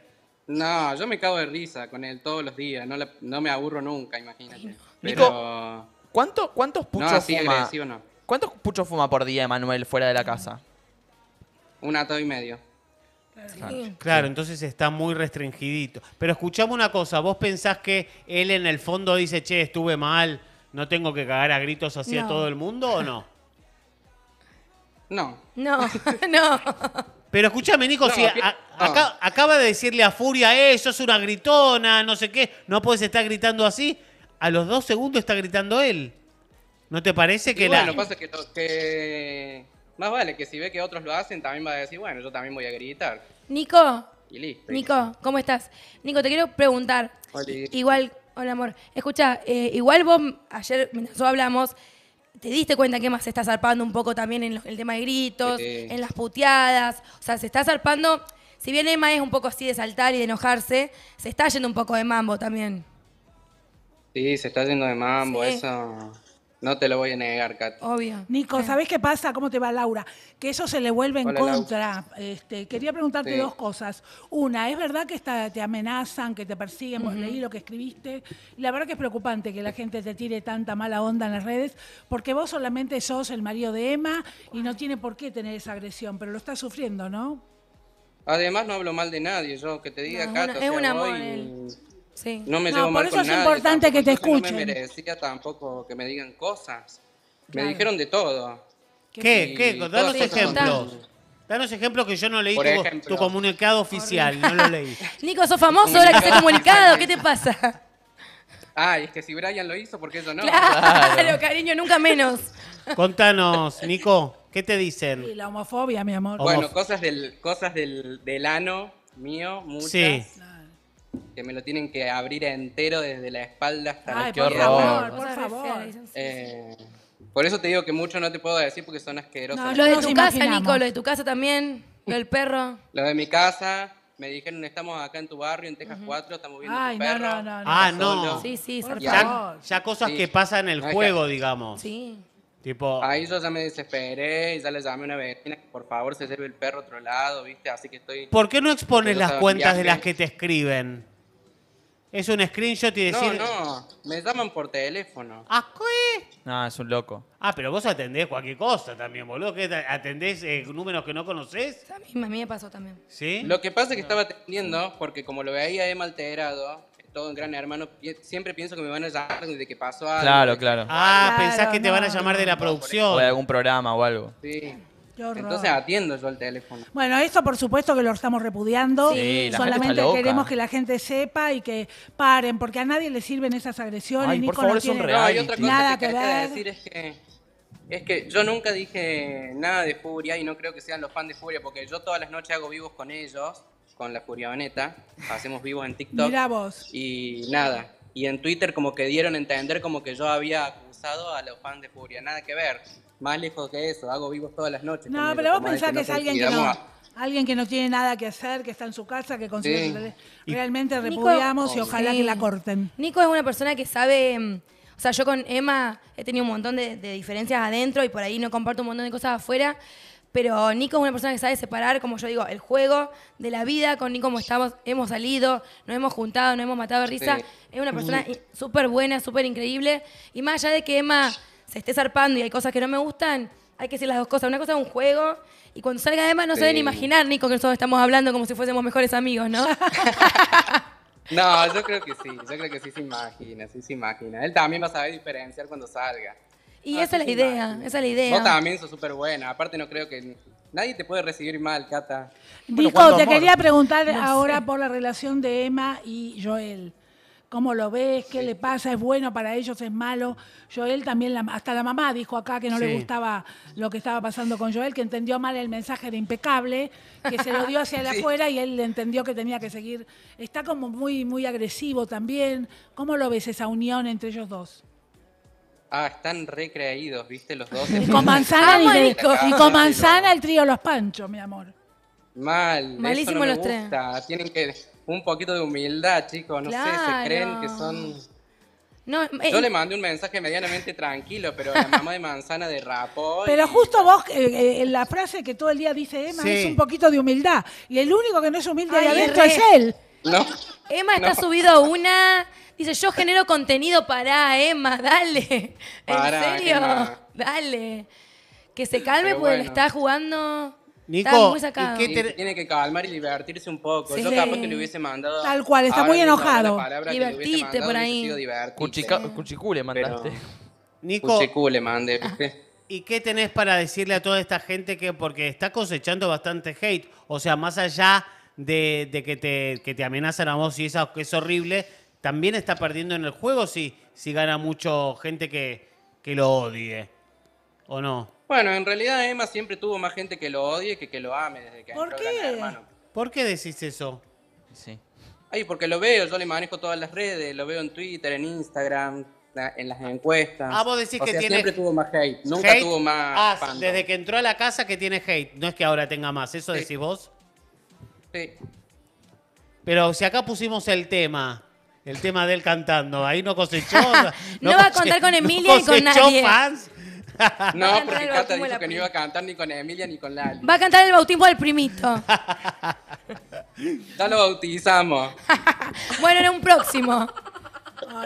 No, yo me cago de risa con él todos los días. No, me aburro nunca, imagínate. Pero. ¿Cuánto, ¿Cuántos puchos No, fuma? no. ¿Cuántos puchos fuma por día Manuel, fuera de la casa? Un ato y medio. Claro, entonces está muy restringidito. Pero escuchamos una cosa, vos pensás que él en el fondo dice, che, estuve mal, no tengo que cagar a gritos hacia todo el mundo o no? No, No, no. Pero escúchame, Nico, si acaba de decirle a Furia, eso, eh, es una gritona, no sé qué, no puedes estar gritando así. A los dos segundos está gritando él. ¿No te parece que bueno, lo que pasa que, que. Más vale que si ve que otros lo hacen, también va a decir, bueno, yo también voy a gritar. Nico. Nico, ¿cómo estás? Nico, te quiero preguntar. Igual, hola amor. Escucha, eh, igual vos ayer, mientras hablamos, ¿Te diste cuenta que Emma se está zarpando un poco también en el tema de gritos, en las puteadas? O sea, se está zarpando. Si bien Emma es un poco así de saltar y de enojarse, se está yendo un poco de mambo también. Sí, se está yendo de mambo, eso. No te lo voy a negar, Kat. Obvio. Nico, ¿sabes qué pasa? ¿Cómo te va Laura? Que eso se le vuelve en contra. Este, quería preguntarte dos cosas. Una, ¿es verdad que te amenazan, que te persiguen? por Leí lo que escribiste. La verdad que es preocupante que la gente te tire tanta mala onda en las redes, porque vos solamente sos el marido de Emma y no tiene por qué tener esa agresión, pero lo estás sufriendo, ¿no? Además, no hablo mal de nadie. Yo que te diga, es una, no me llevo más Por eso es importante que te escuchen. No me merecía tampoco que me digan cosas. Me dijeron de todo. ¿Qué? ¿Qué? Danos ejemplos. Danos ejemplos que yo no leí tu, comunicado oficial, no lo leí. Nico, sos famoso ahora que te comunicado, ¿qué te pasa? Ay, es que si Brian lo hizo, ¿por qué yo no? Claro, cariño, nunca menos. Contanos, Nico, ¿qué te dicen? la homofobia, mi amor. Bueno, cosas del, cosas del, del ano mío, muchas. Sí que me lo tienen que abrir entero desde la espalda hasta Ay, el por favor, por favor. Eh, por eso te digo que mucho no te puedo decir porque son asquerosos. No, lo de tu casa, Nico, lo de tu casa también, lo del perro. lo de mi casa, me dijeron, estamos acá en tu barrio, en Texas 4, estamos viendo Ay, no, perro. no, Ah, no. Sí, sí, ya, cosas que pasan en el juego, digamos. Sí. Tipo... Ahí yo ya me desesperé y ya le llamé a una vecina por favor se sirve el perro otro lado, ¿viste? Así que estoy... ¿Por qué no expones las cuentas de las que te escriben? Es un screenshot y decir... No, no, me llaman por teléfono. ¿Ah, qué? No, es un loco. Ah, pero vos atendés cualquier cosa también, boludo. atendés eh, números que no conocés? A mí, me pasó también. ¿Sí? Lo que pasa es que estaba atendiendo, porque como lo veía Emma alterado, todo en Gran Hermano, siempre pienso que me van a llamar desde que pasó algo. Claro, claro. Ah, pensás que te van a llamar de la producción. O de algún programa o algo. Sí. Entonces atiendo yo el teléfono. Bueno, esto por supuesto que lo estamos repudiando. Solamente queremos que la gente sepa y que paren, porque a nadie le sirven esas agresiones. ni por favor, nada que, decir es que, es que yo nunca dije nada de Furia y no creo que sean los fans de Furia, porque yo todas las noches hago vivos con ellos con la Boneta, hacemos vivos en TikTok. Y nada, y en Twitter como que dieron a entender como que yo había acusado a los fans de Furia, nada que ver, más lejos que eso, hago vivos todas las noches. No, pero vos pensás este, que es alguien que no, tiene nada que hacer, que está en su casa, que consigue realmente repudiamos y oh, ojalá que la corten. Nico es una persona que sabe, mm, o sea, yo con Emma he tenido un montón de, de diferencias adentro y por ahí no comparto un montón de cosas afuera, pero Nico es una persona que sabe separar, como yo digo, el juego de la vida. Con Nico como estamos, hemos salido, nos hemos juntado, nos hemos matado de risa. Es una persona súper buena, súper increíble. Y más allá de que Emma se esté zarpando y hay cosas que no me gustan, hay que decir las dos cosas. Una cosa es un juego y cuando salga Emma no se deben imaginar, Nico, que nosotros estamos hablando como si fuésemos mejores amigos, ¿no? no, yo creo que sí, yo creo que sí se imagina, sí se imagina. Él también va a saber diferenciar cuando salga. Y ah, esa es la idea, esa es la idea. Vos también sos súper buena, aparte no creo que... Nadie te puede recibir mal, Cata. Dijo, te quería preguntar ahora por la relación de Emma y Joel. ¿Cómo lo ves? ¿Qué le pasa? ¿Es bueno para ellos? ¿Es malo? Joel también, hasta la mamá dijo acá que no le gustaba lo que estaba pasando con Joel, que entendió mal el mensaje de impecable, que se lo dio hacia afuera y él entendió que tenía que seguir. Está como muy, muy agresivo también. ¿Cómo lo ves esa unión entre ellos dos? Ah, están recreídos, ¿viste? Los dos. Y con manzana, y, con manzana el trío Los Panchos, mi amor. Mal. Malísimo los tres. Tienen que un poquito de humildad, chicos. No sé, se creen que son. Eh, Yo le mandé un mensaje medianamente tranquilo, pero la mamá de manzana derrapó. Pero justo vos, eh, eh, la frase que todo el día dice Emma es un poquito de humildad. Y el único que no es humilde ahí adentro es él. No. Emma está subido a una Dice, yo genero contenido para Emma, dale. ¿En serio? Dale. Que se calme porque está jugando. Nico, está muy sacado. Tiene que calmar y divertirse un poco. Yo le hubiese mandado. Tal cual, está muy enojado. Divertite por ahí. Cuchicule, mandaste. Nico, ¿y qué tenés para decirle a toda esta gente que porque está cosechando bastante hate? O sea, más allá de, que, te, que amenazan a vos y eso es horrible, también está perdiendo en el juego si, si gana mucho gente que, que lo odie. ¿O no? Bueno, en realidad Emma siempre tuvo más gente que lo odie que que lo ame desde que ¿Por qué? ¿Por qué decís eso? Sí. Ay, porque lo veo, yo le manejo todas las redes, lo veo en Twitter, en Instagram, en las encuestas. Ah, vos decís que tiene... siempre tuvo más hate, nunca tuvo más ah, desde que entró a la casa que tiene hate, no es que ahora tenga más, ¿eso decís vos? Sí. Pero si acá pusimos el tema, el tema de él cantando. Ahí no cosechó. no, va a contar con Emilia ni y con nadie. fans. No, porque Cata dijo que no iba a cantar ni con Emilia ni con Lali. Va a cantar el bautismo del primito. ya lo bautizamos. bueno, en un próximo.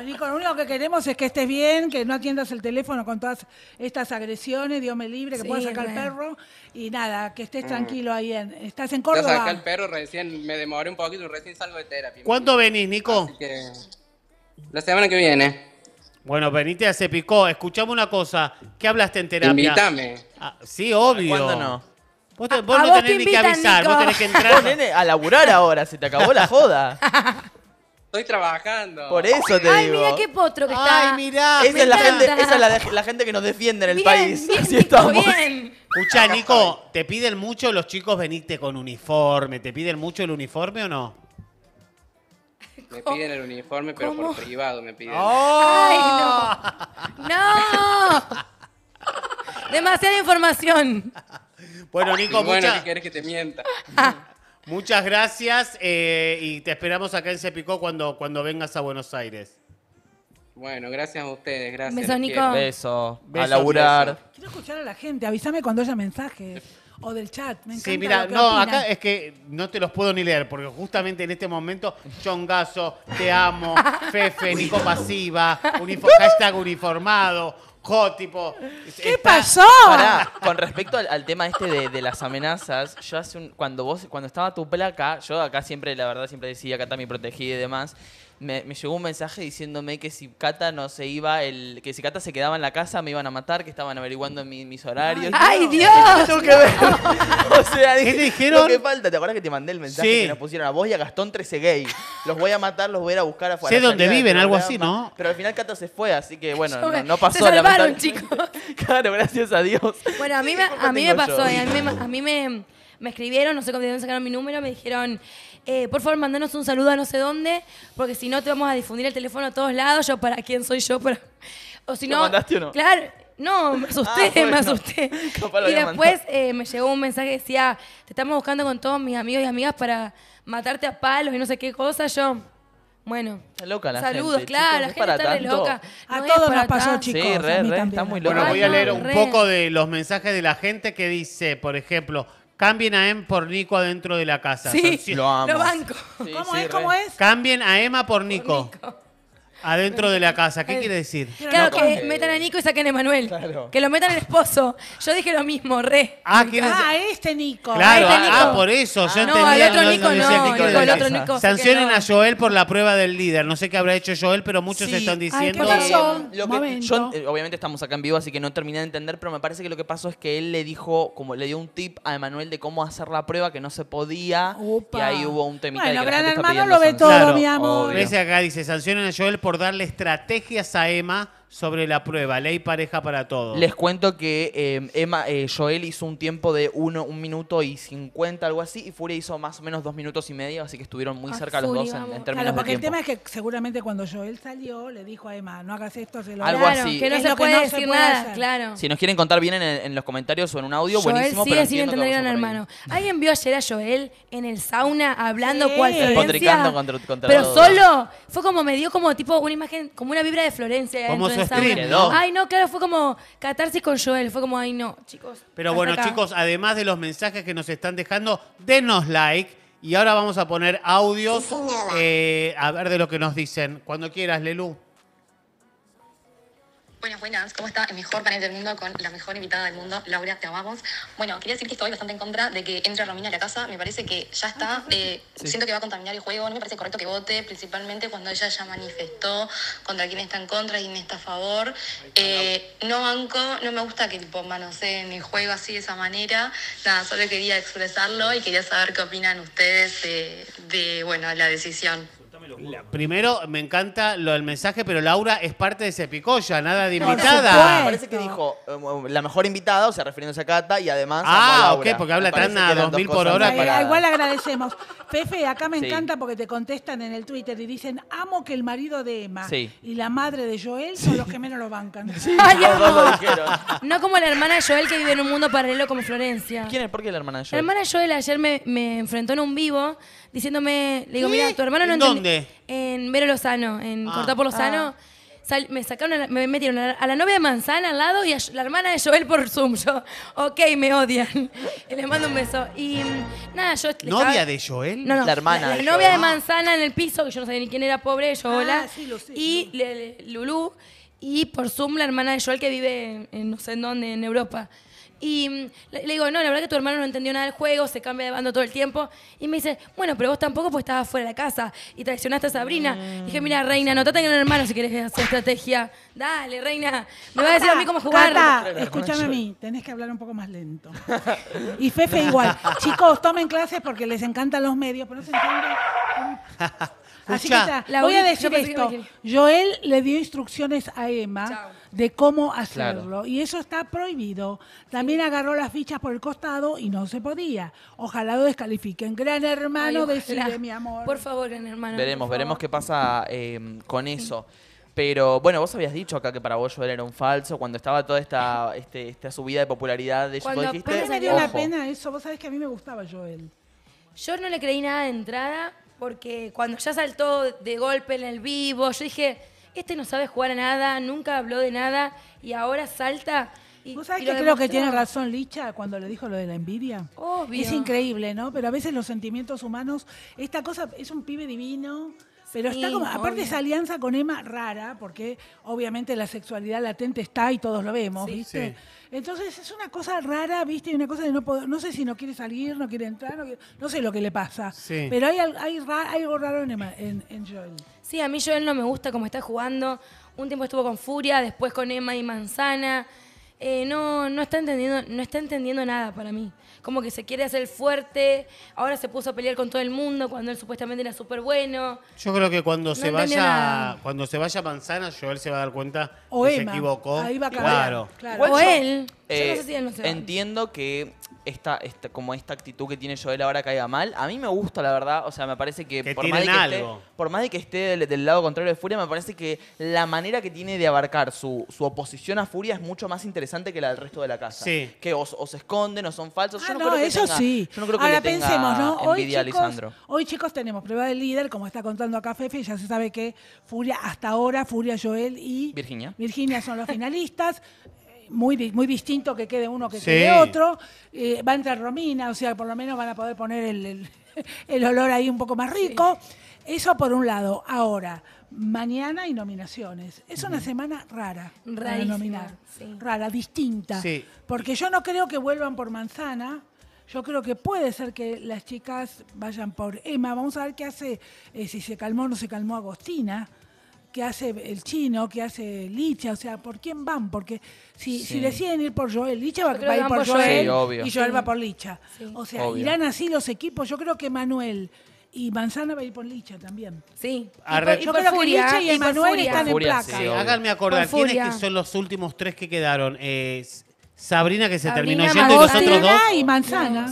Nico, lo único que queremos es que estés bien, que no atiendas el teléfono con todas estas agresiones, Dios me libre, que pueda puedas sacar el perro y nada, que estés mm. tranquilo ahí. En, estás en Córdoba. el perro recién, me demoré un poquito, recién salgo de terapia. ¿Cuándo venís, Nico? la semana que viene. Bueno, venite a Cepicó, Escuchamos una cosa, ¿qué hablaste en terapia? Invítame. Ah, sí, obvio. ¿Cuándo no? Vos, no tenés que avisar, tenés que entrar. a laburar ahora, se te acabó la joda. Estoy trabajando. Por eso te Ay, mira qué potro que está. Ay, mira. Esa es, la gente, esa es la, gente que nos defiende en el país. bien, Así Nico, bien. Escucha, Nico, ¿te piden mucho los chicos venirte con uniforme? ¿Te piden mucho el uniforme o no? Me piden el uniforme, pero por privado me piden. ¡Oh! Ay, no. No. Demasiada información. Bueno, Nico, bueno, mucha- ¿qué que te mienta? Muchas gracias eh, y te esperamos acá en Cepicó cuando, cuando vengas a Buenos Aires. Bueno, gracias a ustedes, gracias. Besos, Beso. a laburar. Quiero escuchar a la gente, avísame cuando haya mensajes o del chat. sí, mira, no, acá es que no te los puedo ni leer, porque justamente en este momento, Chongazo, te amo, Fefe, Nico Pasiva, hashtag uniformado, jo, tipo. ¿Qué pasó? con respecto al, al tema este de, de las amenazas, yo hace un, cuando vos, cuando estaba tu placa, yo acá siempre, la verdad, siempre decía, acá está mi protegida y demás me, llegó un mensaje diciéndome que si Cata no se iba, el, que si Cata se quedaba en la casa me iban a matar, que estaban averiguando mis horarios. ¡Ay, Dios! que o sea, ¿Qué dijeron? ¿Qué falta? ¿Te acuerdas que te mandé el mensaje sí. que nos pusieron a vos y a Gastón 13 gay? Los voy a matar, los voy a ir a buscar afuera. Sé dónde viven, algo así, ¿no? Pero al final Cata se fue, así que bueno, no, pasó pasó. Se salvaron, chicos. claro, gracias a Dios. Bueno, a mí me, a mí me pasó, a mí me... A mí me me escribieron, no sé cómo sacaron mi número, me dijeron, eh, por favor, mandanos un saludo a no sé dónde, porque si no te vamos a difundir el teléfono a todos lados, yo para quién soy yo, pero O si no, Claro, no, me asusté, ah, me asusté. Y después eh, me llegó un mensaje que decía, te estamos buscando con todos mis amigos y amigas para matarte a palos y no sé qué cosa, yo... Bueno, loca la saludos, claro, la gente está de loca. a todos nos pasó, chicos. está muy loca. Bueno, voy a leer un poco de los mensajes de la gente que dice, por ejemplo, Cambien a Emma por Nico adentro de la casa. Sí, lo amo. Lo banco. ¿Cómo es? es? Cambien a Emma por Nico. Adentro de la casa, ¿qué eh, quiere decir? Claro, que metan a Nico y saquen a Emanuel. Que lo metan al esposo. Yo dije lo mismo, re. Ah, ¿quién ah este Nico. Claro, este ah, por eso. Yo ah, entendí. no, el otro Nico no. Sancionen a Joel por la prueba del líder. No sé qué habrá hecho Joel, pero muchos están diciendo. Eh, obviamente estamos acá en vivo, así que no terminé de entender, pero me parece que lo que pasó es que él le dijo, como le dio un tip a Emanuel de cómo hacer la prueba que no se podía. Y ahí hubo un temita. Bueno, que Gran Hermano lo ve todo, mi amor. Ves acá, dice, sancionen a Joel por darle estrategias a Emma sobre la prueba, ley pareja para todos. Les cuento que eh, Emma, eh, Joel hizo un tiempo de uno, un minuto y cincuenta algo así, y Furia hizo más o menos dos minutos y medio, así que estuvieron muy cerca los dos en, términos claro, porque el tema es que seguramente cuando Joel salió le dijo a Emma, no hagas esto, se lo Algo así. Que no se puede decir nada, claro. Si nos quieren contar bien en, los comentarios o en un audio, buenísimo, sigue pero sin hermano. ¿Alguien vio ayer a Joel en el sauna hablando cual Contra, pero solo, fue como, me dio como tipo una imagen, como una vibra de Florencia. Ay, no, claro, fue como catarsis con Joel. Fue como, ay, no, chicos. Pero bueno, chicos, además de los mensajes que nos están dejando, denos like. Y ahora vamos a poner audios. Eh, a ver de lo que nos dicen. Cuando quieras, Lelu. Buenas, buenas, ¿cómo está? El mejor panel del mundo con la mejor invitada del mundo, Laura, te amamos. Bueno, quería decir que estoy bastante en contra de que entre Romina a la casa, me parece que ya está, ah, eh, siento que va a contaminar el juego, no me parece correcto que vote, principalmente cuando ella ya manifestó contra quién está en contra y quién está a favor. Eh, no banco, no me gusta que tipo en el juego así de esa manera, nada, solo quería expresarlo y quería saber qué opinan ustedes de, de bueno, la decisión primero, me encanta lo del mensaje, pero Laura es parte de picoya, nada de invitada. Parece que dijo eh, la mejor invitada, o sea, refiriéndose a Cata, y además. Ah, ok, porque habla tan a 2000 por hora. Igual agradecemos. Pefe, acá me encanta porque te contestan en el Twitter y dicen: Amo que el marido de Emma y la madre de Joel son los que menos lo bancan. no como la hermana de Joel que vive en un mundo paralelo como Florencia. ¿Quién es? ¿Por qué la hermana de Joel? La hermana de Joel ayer me, me enfrentó en un vivo diciéndome, le digo, mira, tu hermano no ¿En ¿Dónde? En Vero Lozano, en Ah. por Lozano. Ah. me sacaron, me metieron a la, novia de Manzana al lado y a la hermana de Joel por Zoom. Yo, ok, me odian. Y les mando un beso. Y mm, nada, yo... ¿Novia de Joel? La hermana La, novia de Manzana en el piso, que yo no sabía ni quién era, pobre, yo, ah, hola. Y Lulú. Y por Zoom, la hermana de Joel, que vive en no sé en dónde, en Europa. Y mm, le digo, no, la verdad que tu hermano no entendió nada del juego, se cambia de bando todo el tiempo. Y me dice, bueno, pero vos tampoco pues estabas fuera de la casa y traicionaste a Sabrina. Mm. Dije, mira, reina, no te tengan hermano si quieres hacer estrategia. Dale, reina, me va a decir a mí cómo jugar. escúchame a mí, tenés que hablar un poco más lento. Y Fefe igual. Chicos, tomen clases porque les encantan los medios, pero no se entiende. Así que está. voy a decir esto. Joel le dio instrucciones a Emma. Chao de cómo hacerlo. Y eso está prohibido. También agarró las fichas por el costado y no se podía. Ojalá lo descalifiquen. Gran hermano, mi amor. Por favor, gran hermano. Veremos, veremos qué pasa em, con eso. Pero bueno, vos habías dicho acá que para vos Joel era un falso cuando estaba toda esta, este, esta subida de popularidad de Joel. Cuando me dio la pena eso, vos sabés que a mí me gustaba Joel. Yo no le creí nada de entrada porque cuando ya saltó de golpe en el vivo, yo dije, este no sabe jugar a nada, nunca habló de nada y ahora salta. Y, ¿Vos sabés que creo que tiene razón Licha cuando le dijo lo de la envidia? Obvio. Es increíble, ¿no? Pero a veces los sentimientos humanos, esta cosa es un pibe divino, pero está como, aparte esa alianza con Emma rara, porque obviamente la sexualidad latente está y todos lo vemos, ¿viste? Entonces es una cosa rara, ¿viste? Y una cosa de no poder, no sé si no quiere salir, no quiere entrar, no, sé lo que le pasa. Pero hay, hay, algo raro en, Emma, Joel. Sí, a mí Joel no me gusta como está jugando. Un tiempo estuvo con Furia, después con Emma y Manzana. Eh, no, no, está entendiendo, no está entendiendo nada para mí. Como que se quiere hacer fuerte, ahora se puso a pelear con todo el mundo cuando él supuestamente era súper bueno. Yo creo que cuando, se vaya, cuando se vaya Manzana, Joel se va a dar cuenta que se equivocó. Ahí va a claro. O, él. Eh, entiendo que esta, como esta actitud que tiene Joel ahora caiga mal. A mí me gusta, la verdad. O sea, me parece que, por, más de que esté, por más de que esté del, lado contrario de Furia, me parece que la manera que tiene de abarcar su, oposición a Furia es mucho más interesante que la del resto de la casa. Que os se esconden o son falsos. yo ah, no, creo que eso sí. Yo no le tenga pensemos, ¿no? Hoy envidia chicos, hoy, chicos, tenemos prueba del líder, como está contando acá Fefe, ya se sabe que Furia, hasta ahora, Furia, Joel y Virginia. Virginia son los finalistas muy, muy distinto que quede uno que quede otro. Eh, va a entrar Romina, o sea, por lo menos van a poder poner el, el, olor ahí un poco más rico. Eso por un lado. Ahora, mañana y nominaciones. Es una semana rara Rara, distinta. Porque yo no creo que vuelvan por manzana. Yo creo que puede ser que las chicas vayan por Emma. Vamos a ver qué hace, eh, si se calmó o no se calmó Agostina que hace el chino, que hace Licha, o sea, ¿por quién van? Porque si, si deciden ir por Joel, Licha va, a ir por, Joel, y Joel va por Licha. O sea, irán así los equipos. Yo creo que Manuel y Manzana va a ir por Licha también. Sí. Yo creo que Licha y, Manuel están en placa. háganme acordar, ¿quiénes que son los últimos tres que quedaron? Eh, Sabrina que se terminó yendo Agostina, y los otros dos. y Manzana.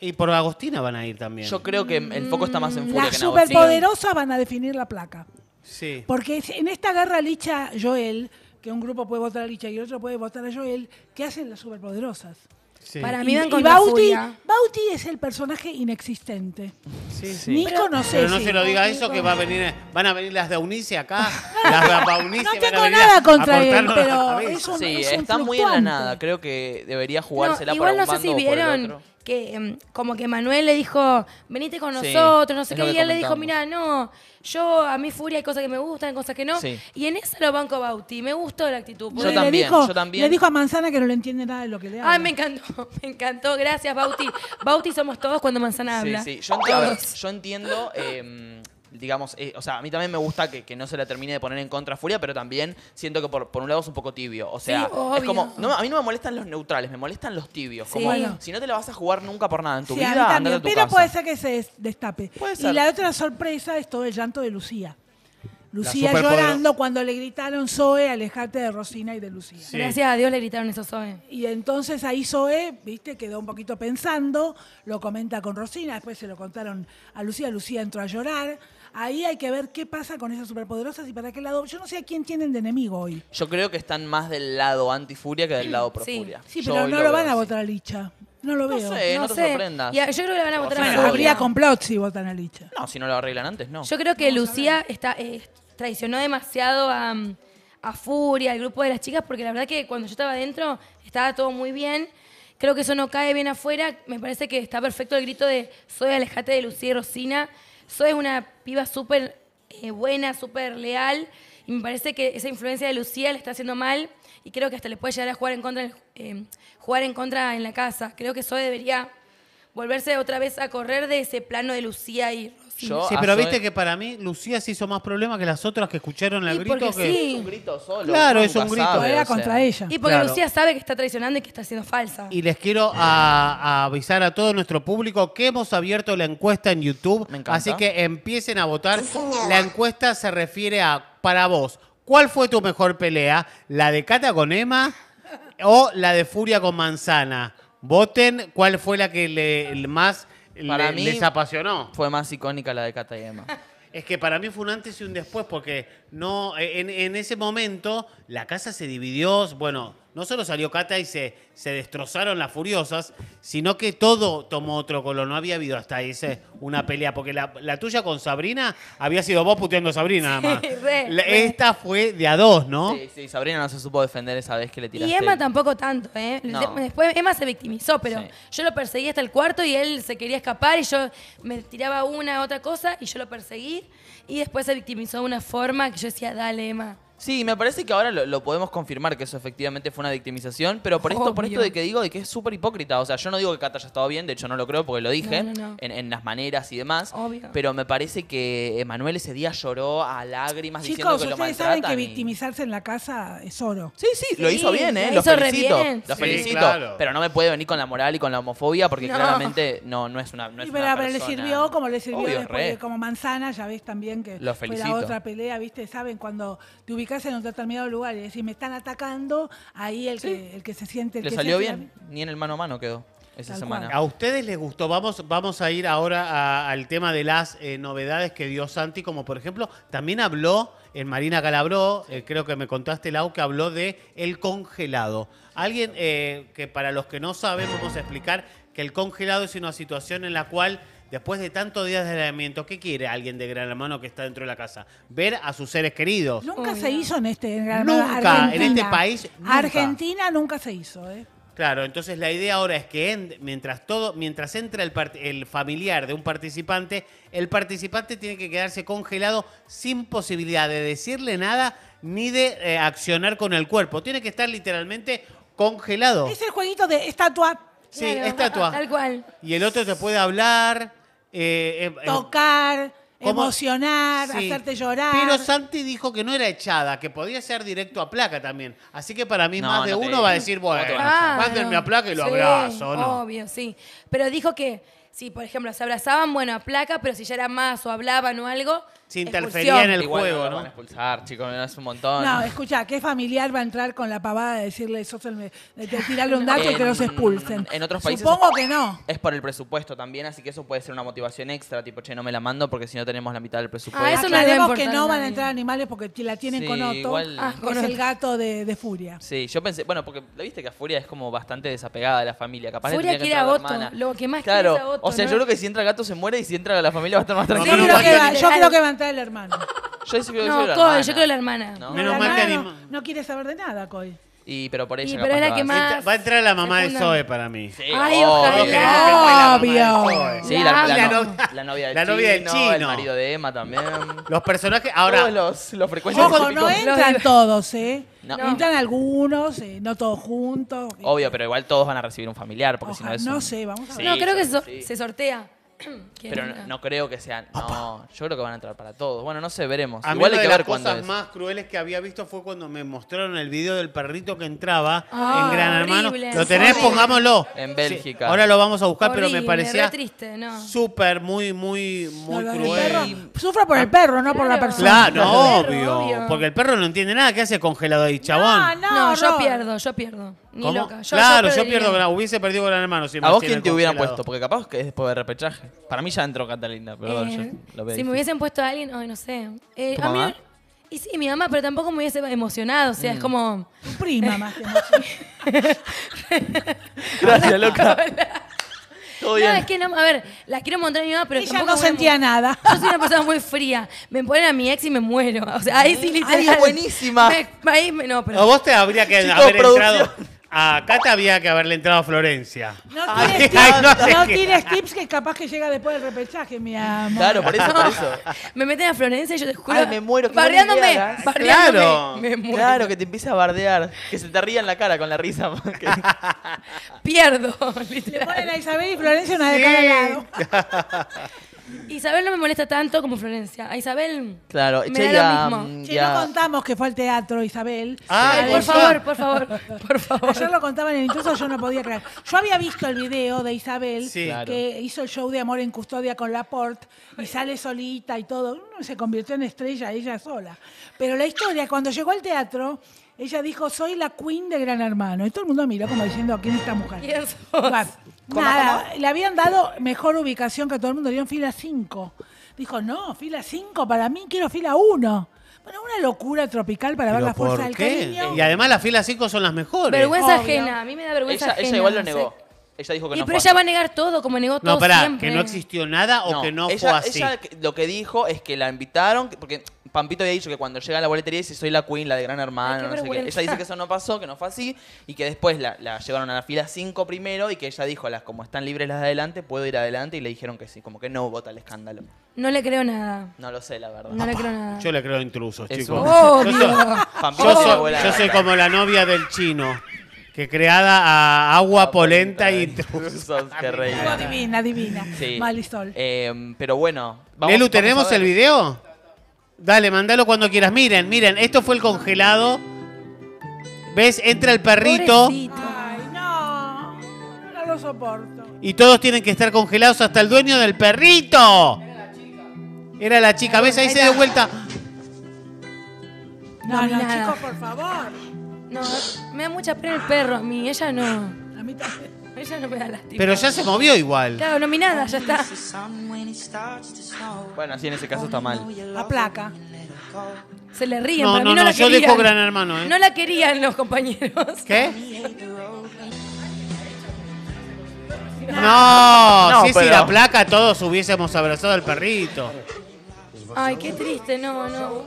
y por Agostina van a ir también. Yo creo que el foco está más en Furia. que en superpoderosas van a definir la placa. Porque en esta guerra Licha Joel, que un grupo puede votar a Licha y el otro puede votar a Joel, ¿qué hacen las superpoderosas? Para mí y, Bauti, Bauti, es el personaje inexistente. Ni pero, pero no se lo diga eso que va a venir, van a venir las de Eunice acá, las de No tengo nada contra él, pero sí, es está muy en la nada. Creo que debería jugársela la igual para no sé si vieron Em, como que Manuel le dijo, venite con nosotros, no sé qué, y él le dijo, mira, no, yo a mí furia hay cosas que me gustan, hay cosas que no. Y en eso lo banco Bauti, me gustó la actitud. Yo también, dijo, yo también. Le dijo a Manzana que no le entiende nada de lo que le habla. Ay, me encantó, me encantó, gracias Bauti. Bauti somos todos cuando Manzana habla. Sí, sí, yo entiendo, yo em, digamos, eh, o sea, a mí también me gusta que, no se la termine de poner en contra Furia, pero también siento que por, por un lado es un poco tibio. O sea, es como, a mí no me molestan los neutrales, me molestan los tibios. Como, si no te la vas a jugar nunca por nada en tu vida, Pero puede ser que se destape. Y la otra sorpresa es todo el llanto de Lucía. Lucía llorando cuando le gritaron Zoe, alejate de Rosina y de Lucía. Gracias a Dios le gritaron eso Zoe. Y entonces ahí Zoe, viste, quedó un poquito pensando, lo comenta con Rosina, después se lo contaron a Lucía, Lucía entró a llorar. Ahí hay que ver qué pasa con esas superpoderosas y para qué lado. Yo no sé a quién tienen de enemigo hoy. Yo creo que están más del lado anti-Furia que del lado pro-Furia. Sí, pero no lo, van a votar a Licha. No lo veo. No sé, no, te sorprendas. yo creo que la van a votar a habría complot si votan a Licha. No, si no lo arreglan antes, no. Yo creo que Lucía está, eh, traicionó demasiado a, a Furia, al grupo de las chicas, porque la verdad que cuando yo estaba adentro estaba todo muy bien. Creo que eso no cae bien afuera. Me parece que está perfecto el grito de Soy alejate de Lucía y Rosina. Zoe es una piba súper eh, buena, súper leal. Y me parece que esa influencia de Lucía le está haciendo mal y creo que hasta le puede llegar a jugar en contra, eh, jugar en, contra en la casa. Creo que Zoe debería volverse otra vez a correr de ese plano de Lucía y Sí, pero viste que para mí Lucía se hizo más problema que las otras que escucharon el grito porque Es un grito solo. Claro, es un grito. Era ella. Y porque Lucía sabe que está traicionando y que está siendo falsa. Y les quiero avisar a todo nuestro público que hemos abierto la encuesta en YouTube. Así que empiecen a votar. La encuesta se refiere a, para vos, ¿cuál fue tu mejor pelea? ¿La de Cata con Emma o la de Furia con Manzana? Voten cuál fue la que le, más para mí les apasionó. Fue más icónica la de Cata y Emma. Es que para mí fue un antes y un después, porque no, en, en ese momento la casa se dividió, bueno, no solo salió Cata y se, se destrozaron las furiosas, sino que todo tomó otro color. No había habido hasta ahí una pelea, porque la, tuya con Sabrina había sido vos puteando a Sabrina nada más. Esta fue de a dos, ¿no? Sí, sí, Sabrina no se supo defender esa vez que le tiraste. Y Emma tampoco tanto, ¿eh? Después Emma se victimizó, pero yo lo perseguí hasta el cuarto y él se quería escapar y yo me tiraba una, otra cosa y yo lo perseguí y después se victimizó de una forma que yo decía, dale, Emma. Sí, me parece que ahora lo, podemos confirmar que eso efectivamente fue una victimización, pero por esto, por esto de que digo de que es súper hipócrita. O sea, yo no digo que Cata haya estado bien, de hecho no lo creo porque lo dije En, las maneras y demás. Pero me parece que Emanuel ese día lloró a lágrimas diciendo que lo maltratan. Chicos, ustedes saben que victimizarse en la casa es oro. Sí, sí, lo hizo bien, ¿eh? Lo felicito. lo felicito. Pero no me puede venir con la moral y con la homofobia porque claramente no, no es una. No pero, le sirvió como le sirvió después, como manzana, ya ves también que fue la otra pelea, ¿viste? ¿Saben? Cuando te ubicas casa en un determinado lugar y decir, me están atacando, ahí el, que, el que se siente... ¿Le salió bien? Ni en el mano a mano quedó. Esa semana. ¿A ustedes les gustó? Vamos, vamos a ir ahora al tema de las eh, novedades que dio Santi, como por ejemplo, también habló en Marina Calabró, eh, creo que me contaste, Lau, que habló de el congelado. Alguien eh, que para los que no saben, vamos a explicar que el congelado es una situación en la cual Después de tantos días de aislamiento, ¿qué quiere alguien de gran hermano que está dentro de la casa? Ver a sus seres queridos. Nunca se hizo en este gran Nunca, en este país. Argentina nunca se hizo, ¿eh? Claro, entonces la idea ahora es que mientras todo, mientras entra el, familiar de un participante, el participante tiene que quedarse congelado sin posibilidad de decirle nada ni de eh, accionar con el cuerpo. Tiene que estar literalmente congelado. Es el jueguito de estatua. Sí, estatua. Tal cual. Y el otro te puede hablar, eh, eh, eh, Tocar, emocionar, hacerte llorar. Pero Santi dijo que no era echada, que podía ser directo a placa también. Así que para mí más de uno va a decir, bueno, mándenme a placa y lo abrazo. Obvio, sí. Pero dijo que si, por ejemplo, se abrazaban, bueno, a placa, pero si ya era más o hablaban o algo, sin interfería en el juego, ¿no? van a expulsar, chicos, es un montón. No, escucha, ¿qué familiar va a entrar con la pavada de decirle sos de tirarle un dato y que los expulsen? En otros países Supongo que no. Es por el presupuesto también, así que eso puede ser una motivación extra, tipo, che, no me la mando porque si no tenemos la mitad del presupuesto. Ah, eso me da que no van a entrar animales porque la tienen con otro, ah, ah, con el gato de, Furia. Sí, yo pensé, bueno, porque la viste que a Furia es como bastante desapegada de la familia, capaz Furia quiere a lo que más quiere Claro, es a Otto, o sea, yo creo que si entra el gato se muere y si entra la familia va a estar más yo creo que va a matar hermano. Yo que No, la Coy, hermana. yo creo la hermana. No. Menos mal que no- no quiere saber de nada, Coy. Y pero por eso. pero es la que más. Va a entrar la mamá de Zoe para mí. Sí, Ay, ojalá. la la, la, no- novia- la novia del la novia del chino, el marido de Emma también. Los personajes, ahora, los, los frecuentes. no entran todos, ¿eh? No. Entran algunos, eh, no todos juntos. Eh. Obvio, pero igual todos van a recibir un familiar, porque si no no sé, vamos a ver. no, creo que se sortea. Pero no, creo que sean. No, yo creo que van a entrar para todos. Bueno, no sé, veremos. Igual hay que ver Una de las cosas más crueles que había visto fue cuando me mostraron el video del perrito que entraba en ah, Gran Hermano. Lo tenés, pongámoslo. En Bélgica. ahora lo vamos a buscar, pero me parecía super súper, muy, muy, muy cruel. Sufra por el ah. perro, no por la persona. Claro, obvio, Porque el perro no entiende nada. ¿Qué hace congelado ahí, chabón? No, no, yo pierdo, yo pierdo. Ni loca. claro, yo, pierdo Hubiese perdido el Hermano. Si ¿A vos quién te hubieran puesto? Porque capaz que es después de repechaje. Para mí ya entró Catalina, perdón. Eh, si me hubiesen puesto a alguien, no sé. Eh, a Mí, y sí, mi mamá, pero tampoco me hubiese emocionado. O sea, es mm. como. Tu prima más Gracias, loca. No, es que no, a ver, la quiero montar a mi mamá, pero tampoco no sentía nada. Yo soy una persona muy fría. Me ponen a mi ex y me muero. O sea, ahí sí buenísima. Me, no, pero... vos te habría que haber entrado. Acá Cata había que haberle entrado a Florencia. No tienes tips, que capaz que llega después del repechaje, mi amor. Claro, por eso, por eso. me meten a Florencia y yo te juro. Ay, me muero. que ¿eh? Claro. Me muero. Claro, que te empieza a bardear. Que se te ría en la cara con la risa. Pierdo, literal. Ponen a Isabel y Florencia una de cada lado. Isabel no me molesta tanto como Florencia. A Isabel. Claro, me da lo mismo. Mm, che, no contamos que fue al teatro, Isabel. por favor, por favor, por favor. Ayer lo contaban en incluso yo no podía creer. Yo había visto el video de Isabel que hizo el show de Amor en Custodia con Laporte y sale solita y todo. Se convirtió en estrella ella sola. Pero la historia, cuando llegó al teatro, ella dijo, soy la queen de Gran Hermano. Y todo el mundo miró como diciendo, ¿quién es esta mujer? nada, le habían dado mejor ubicación que a todo el mundo, le dieron fila 5. Dijo, no, fila 5, para mí quiero fila 1. Bueno, una locura tropical para ver la fuerza del cariño. Y además las filas 5 son las mejores. Vergüenza ajena, a mí me da vergüenza ajena. Ella igual lo negó. Ella dijo que y no pero ella va a negar todo, como negó todo. No, pará, que no existió nada o que no fue así. Ella lo que dijo es que la invitaron, porque Pampito había dicho que cuando llega a la boletería dice soy la queen, la de Gran Hermano, no sé qué. Ella dice que eso no pasó, que no fue así, y que después la, llevaron a la fila 5 primero y que ella dijo, las como están libres las de adelante, puedo ir adelante, y le dijeron que sí, como que no vota el escándalo. No le creo nada. No lo sé, la verdad. No le creo nada. Yo le creo intrusos, chicos. Yo soy, como la novia del chino, que creada a agua, ah, polenta y eh. intrusos. reina. Divina, divina. Mal y sol. Eh, pero bueno, ¿tenemos el video? Dale, mandalo cuando quieras. Miren, miren, esto fue el congelado. ¿Ves? Entra el perrito. Ay, no. No lo soporto. Y todos tienen que estar congelados hasta el dueño del perrito. Era la chica. Era la chica. ¿Ves? Ahí se da vuelta. no, no chicos, por favor. No, me da mucha pena el perro a mí. Ella no. A mí también. Ella no me da Pero ya se movió igual. Claro, nominada, ya está. Bueno, así en ese caso está mal. La placa. Se le ríen, No, no, mí no, no, la yo querían. Gran Hermano, ¿eh? No la querían los compañeros. ¿Qué? No, sí, sí, si la placa todos hubiésemos abrazado al perrito. Ay, qué triste, no, no.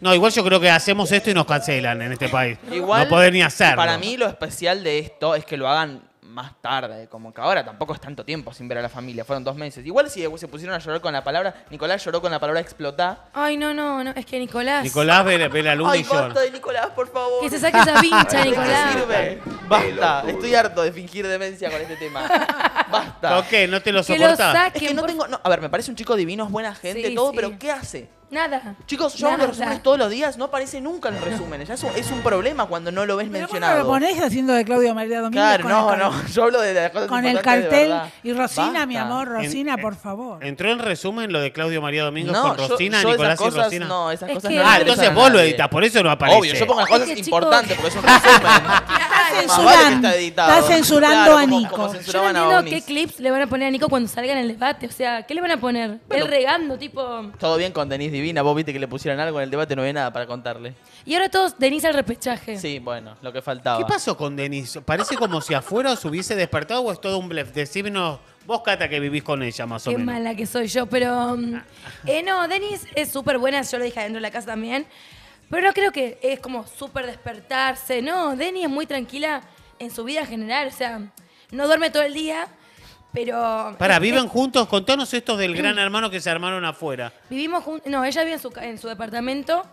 No, igual yo creo que hacemos esto y nos cancelan en este país. no poder ni hacerlo. Para mí lo especial de esto es que lo hagan más tarde, como que ahora tampoco es tanto tiempo sin ver a la familia, fueron dos meses. Igual si se pusieron a llorar con la palabra, Nicolás lloró con la palabra explotá. Ay, no, no, no, es que Nicolás. Nicolás ve, la luna y llora. Basta de Nicolás, por favor. Que se saque esa pincha, Nicolás. Sirve? Basta, estoy harto de fingir demencia con este tema. Basta. ¿Por qué? ¿No te lo soportás? Que lo es que no tengo. No, a ver, me parece un chico divino, es buena gente, todo, pero ¿qué hace? Nada. Chicos, yo hago los todos los días, no aparece nunca en los resúmenes. es, un, problema cuando no lo ves mencionado. lo ponés haciendo de Claudio María Domínguez. Claro, no, no. Yo hablo de las Con el cartel. Y Rosina, mi amor, Rosina, por favor. ¿Entró en resumen lo de Claudio María Domínguez con Rosina, Nicolás y Rosina? No, esas cosas no. Ah, entonces vos lo editas, por eso no aparece. Obvio, yo pongo las cosas importantes porque es un resumen. censurando. está, censurando a Nico. no qué clips le van a poner a Nico cuando salga en el debate. O sea, ¿qué le van a poner? El regando, tipo. Todo bien con Denise divina, vos viste que le pusieran algo en el debate, no había nada para contarle. Y ahora todos, Denise al repechaje. Sí, bueno, lo que faltaba. ¿Qué pasó con Denise? Parece como si afuera se hubiese despertado o es todo un blef. Decímenos, Vos, Cata, que vivís con ella, más o menos. Qué mala que soy yo, pero... Mm, eh, no, Denis es súper buena, yo lo dije adentro de la casa también. Pero no creo que es como súper despertarse. No, Denis es muy tranquila en su vida general. O sea, no duerme todo el día, pero. Para, ¿viven juntos? Contanos estos del gran hermano que se armaron afuera. Vivimos juntos. No, ella vive en su, departamento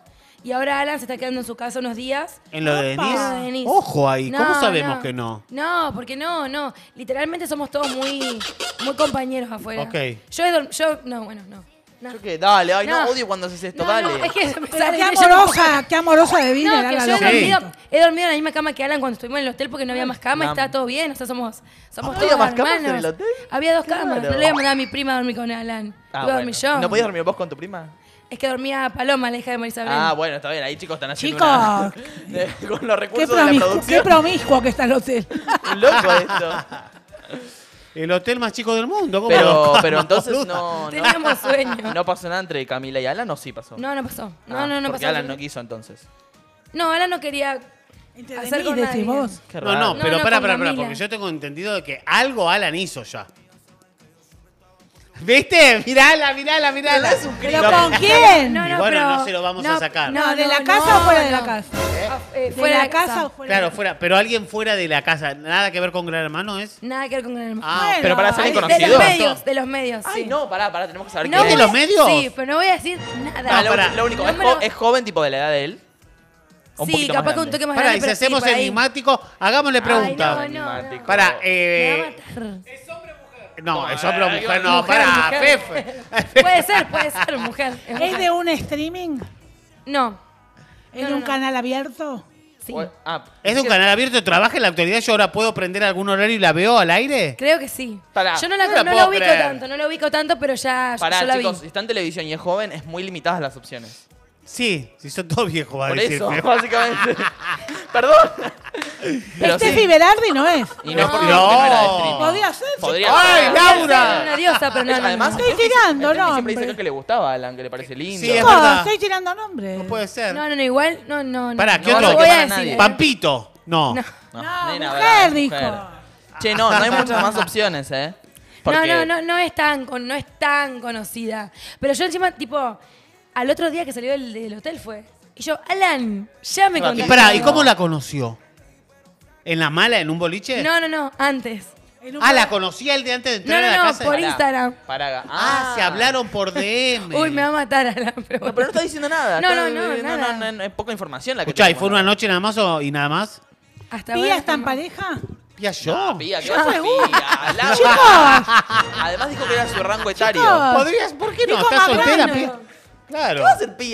y ahora Alan se está quedando en su casa unos días. ¿En lo de Denise? Ojo ahí, ¿cómo sabemos que no? No, porque no, no. Literalmente somos todos muy, muy compañeros afuera. Ok. Yo, he yo, no, bueno, no. No. Yo qué, dale, ay, no, odio cuando haces esto, dale. no, es que qué amorosa, qué amorosa de vida. No, que yo he dormido, en la misma cama que Alan cuando estuvimos en el hotel porque no había ah. más cama está estaba todo bien. O sea, somos, somos ¿Había más camas en el hotel? Había dos camas. pero le a mi prima a dormir con Alan. Ah, yo. ¿No podías dormir vos con tu prima? Es que dormía Paloma, la hija de Marisabel. Ah, bueno, está bien, ahí chicos están haciendo Chicos. con los recursos de la producción. qué promiscuo que está el hotel. loco esto. el hotel más chico del mundo. ¿Cómo pero, pero entonces no, Teníamos sueño. no pasó nada entre Camila y Alan, ¿o sí pasó? No, no pasó. No, ah, no, no porque pasó. Alan no quiso entonces. no, Alan no quería hacer con nadie. No, no, pero para pará, porque yo tengo entendido de que algo Alan hizo ya. ¿Viste? Mirala, mirala, mirala. ¿Pero con quién? No, no, bueno, no se lo vamos a sacar. No, ¿de la casa o fuera de la casa? ¿Eh? Ah, eh, ¿Fuera de la casa o fuera de la Claro, fuera, pero alguien fuera de la casa, nada que ver con Gran Hermano es. Nada que ver con Gran Hermano. Ah, pero para ser conocido De los medios, de los medios. Ay, no, pará, pará, tenemos que saber No quién es. los medios? Sí, pero no voy a decir nada. Ah, lo, único, ¿es, joven tipo de la edad de él? sí, capaz que un toque más grande. y si hacemos enigmático, hagámosle preguntas. no, no, no. No, eso pero mujer no, para, mujer. Puede ser, puede ser, mujer. Es, de un streaming? No. ¿Es de un canal abierto? Sí. Ah, ¿Es de un canal abierto? ¿Trabaja en la actualidad? ¿Yo ahora puedo prender algún horario y la veo al aire? Creo que sí. yo no la, ubico tanto, no la ubico tanto, pero ya, pará, chicos, si está en televisión y es joven, es muy limitadas las opciones. Sí, si son todos viejos, va a básicamente. Perdón. Pero Este no es. Y no, es No. Podría ser. ¡Ay, Laura! no, Estoy tirando, siempre dice que, le gustaba a Alan, que le parece lindo. Sí, es verdad. estoy tirando nombres. No puede ser. No, no, no, igual, no, no. no. Pará, ¿qué otro? voy a decir. ¿eh? Pampito. No. No, No, nena, mujer, dijo. Che, no, no hay muchas más opciones, ¿eh? No, no, no, no es tan, no es tan conocida. Pero yo encima, tipo, al otro día que salió del, hotel fue. Y yo, Alan, ya me Y ¿y cómo la conoció? ¿En la mala, en un boliche? No, no, no, antes. ah, la conocía el día antes de entrar No, no, a la no, por Instagram. Paraga. Ah, se ah. hablaron por DM. Uy, me va a matar Alan. Pero, No, no está diciendo nada. No, no, no, nada. no, no, es poca información la que Escuchá, ¿y fue una noche nada más o- y nada más? Hasta ¿Pía está en pareja? ¿Pía yo? No, ah, pía, ¿qué pía? Además dijo que era su rango etario. ¿Podrías? ¿Por qué no? soltera, Claro. ¿Qué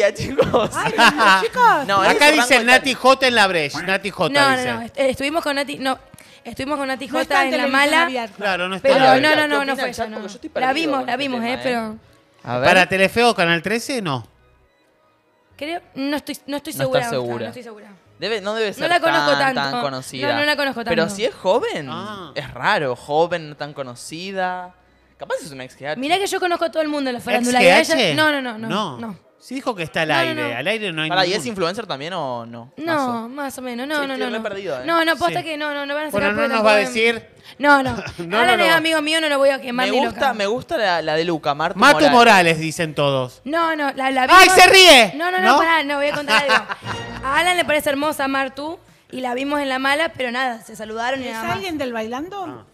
va a chicos? no, Acá dice Nati J en la brecha. Nati J no, dice. No, no, estuvimos con Nati. No, Estuvimos con Nati J en, la mala. Claro, no está pero, No, no, no, no fue eso. La vimos, la este vimos, eh, pero. A ver. ¿Para Telefeo Canal 13? No. Creo, no estoy, no estoy segura. no estoy segura. no debe ser la conozco tan, conocida. No, la conozco tanto. Pero si es joven, ah. es raro. Joven, no tan conocida. Capaz es una ex GH. Mirá que yo conozco a todo el mundo en la farándula. ¿Ex No, no, no, no. No. Sí dijo que está al aire. Al aire no hay Para, ¿y es influencer también o no? no más o menos. No, no, no. no. Eh. No, no, posta que no, no, no van a no nos va a decir. No, no. Alan es amigo mío, no lo voy a quemar. Me ni gusta, me gusta la, de Luca, Martu Mato Morales. dicen todos. No, no, ¡Ay, se ríe! No, no, no, ¿No? no, voy a contar algo. A Alan le parece hermosa Martu y la vimos en la mala, pero nada, se saludaron y nada es alguien del bailando?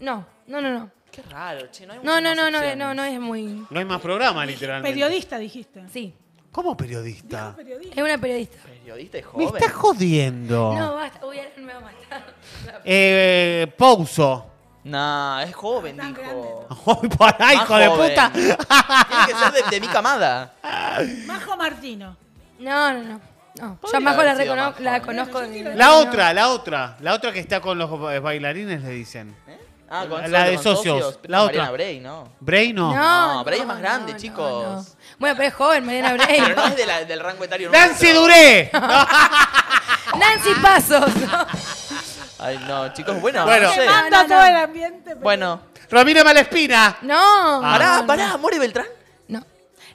No, no, no, no raro, che, no No, no, no, no, no, es muy. No hay más programa, literalmente. Periodista, dijiste. Sí, ¿Cómo periodista? es una periodista. Periodista joven. Me joven. está jodiendo. No, basta. Uy, ahora me va a matar. Eh, Pouso. No, es joven, dijo. Ay, por hijo de puta. Tiene que ser de, mi camada. Majo Martino. No, no, no. Yo a Majo la, la conozco. La otra, la otra. La otra que está con los bailarines, le dicen. ¿Eh? Ah, con la de socios. La otra. Bray, ¿no? Bray no. No, Bray es más grande, chicos. Bueno, pero es joven, Mariana Bray. pero no es del rango etario. ¡Nancy Duré! ¡Nancy Pasos! Ay, no, chicos, bueno. Bueno, sé. todo el ambiente. Pero... Bueno. Ramiro Malespina. No. Pará, pará, ¿Mori Beltrán.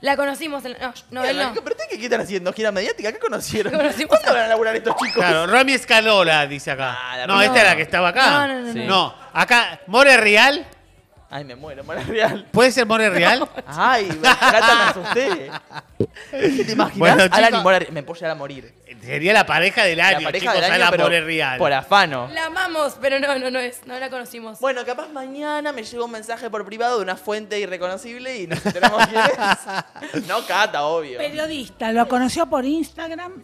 La conocimos. En... No, no, él no. ¿Pero qué están haciendo? ¿Gira mediática? ¿Qué conocieron? ¿Cuándo van a laburar estos chicos? Claro, Rami Escalola dice acá. Ah, no, esta era la que estaba acá. No, no, no. no. acá, More Real Ay, me muero, More Real. ¿Puede ser More Real? Ay, me encanta, asusté. ¿Te imaginas? Alan More Me puedo a morir. Sería la pareja del año, chicos, Alan More Real. Por afano. La amamos, pero no, no, no es. No la conocimos. Bueno, capaz mañana me llega un mensaje por privado de una fuente irreconocible y nos enteramos quién es. No Cata, obvio. Periodista, lo conoció por Instagram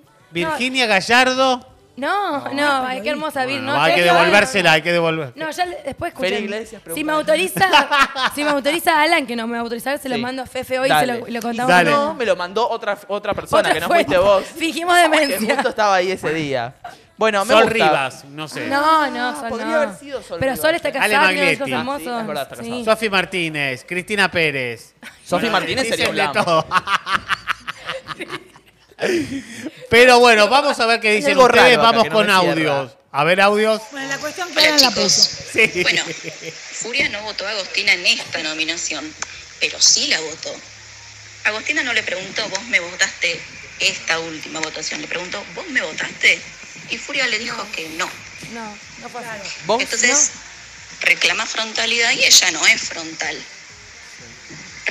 Virginia Gallardo. No, no, ay, qué hermosa Vir, ¿no? hay que devolvérsela, hay que devolver. No, ya después escuché. en Iglesias, si me autoriza, si me autoriza Alan, que no me va autorizar, se lo mando a Fefe hoy y se lo, contamos. me lo mandó otra, otra persona, que no fuiste vos. Fijimos de demencia. justo estaba ahí ese día. Bueno, me Sol Rivas, no sé. No, no, Sol podría haber sido Sol Pero Sol está ¿eh? Ale casada, Sofi Martínez, Cristina Pérez. Sofi Martínez sería un Pero bueno, vamos a ver qué dicen ustedes. vamos con audios. A ver, audios. Bueno, la cuestión que La sí. Bueno, Furia no votó a Agostina en esta nominación, pero sí la votó. Agostina no le preguntó, vos me votaste esta última votación. Le preguntó, ¿vos me votaste? Y Furia le dijo que no. No, no Entonces, reclama frontalidad y ella no es frontal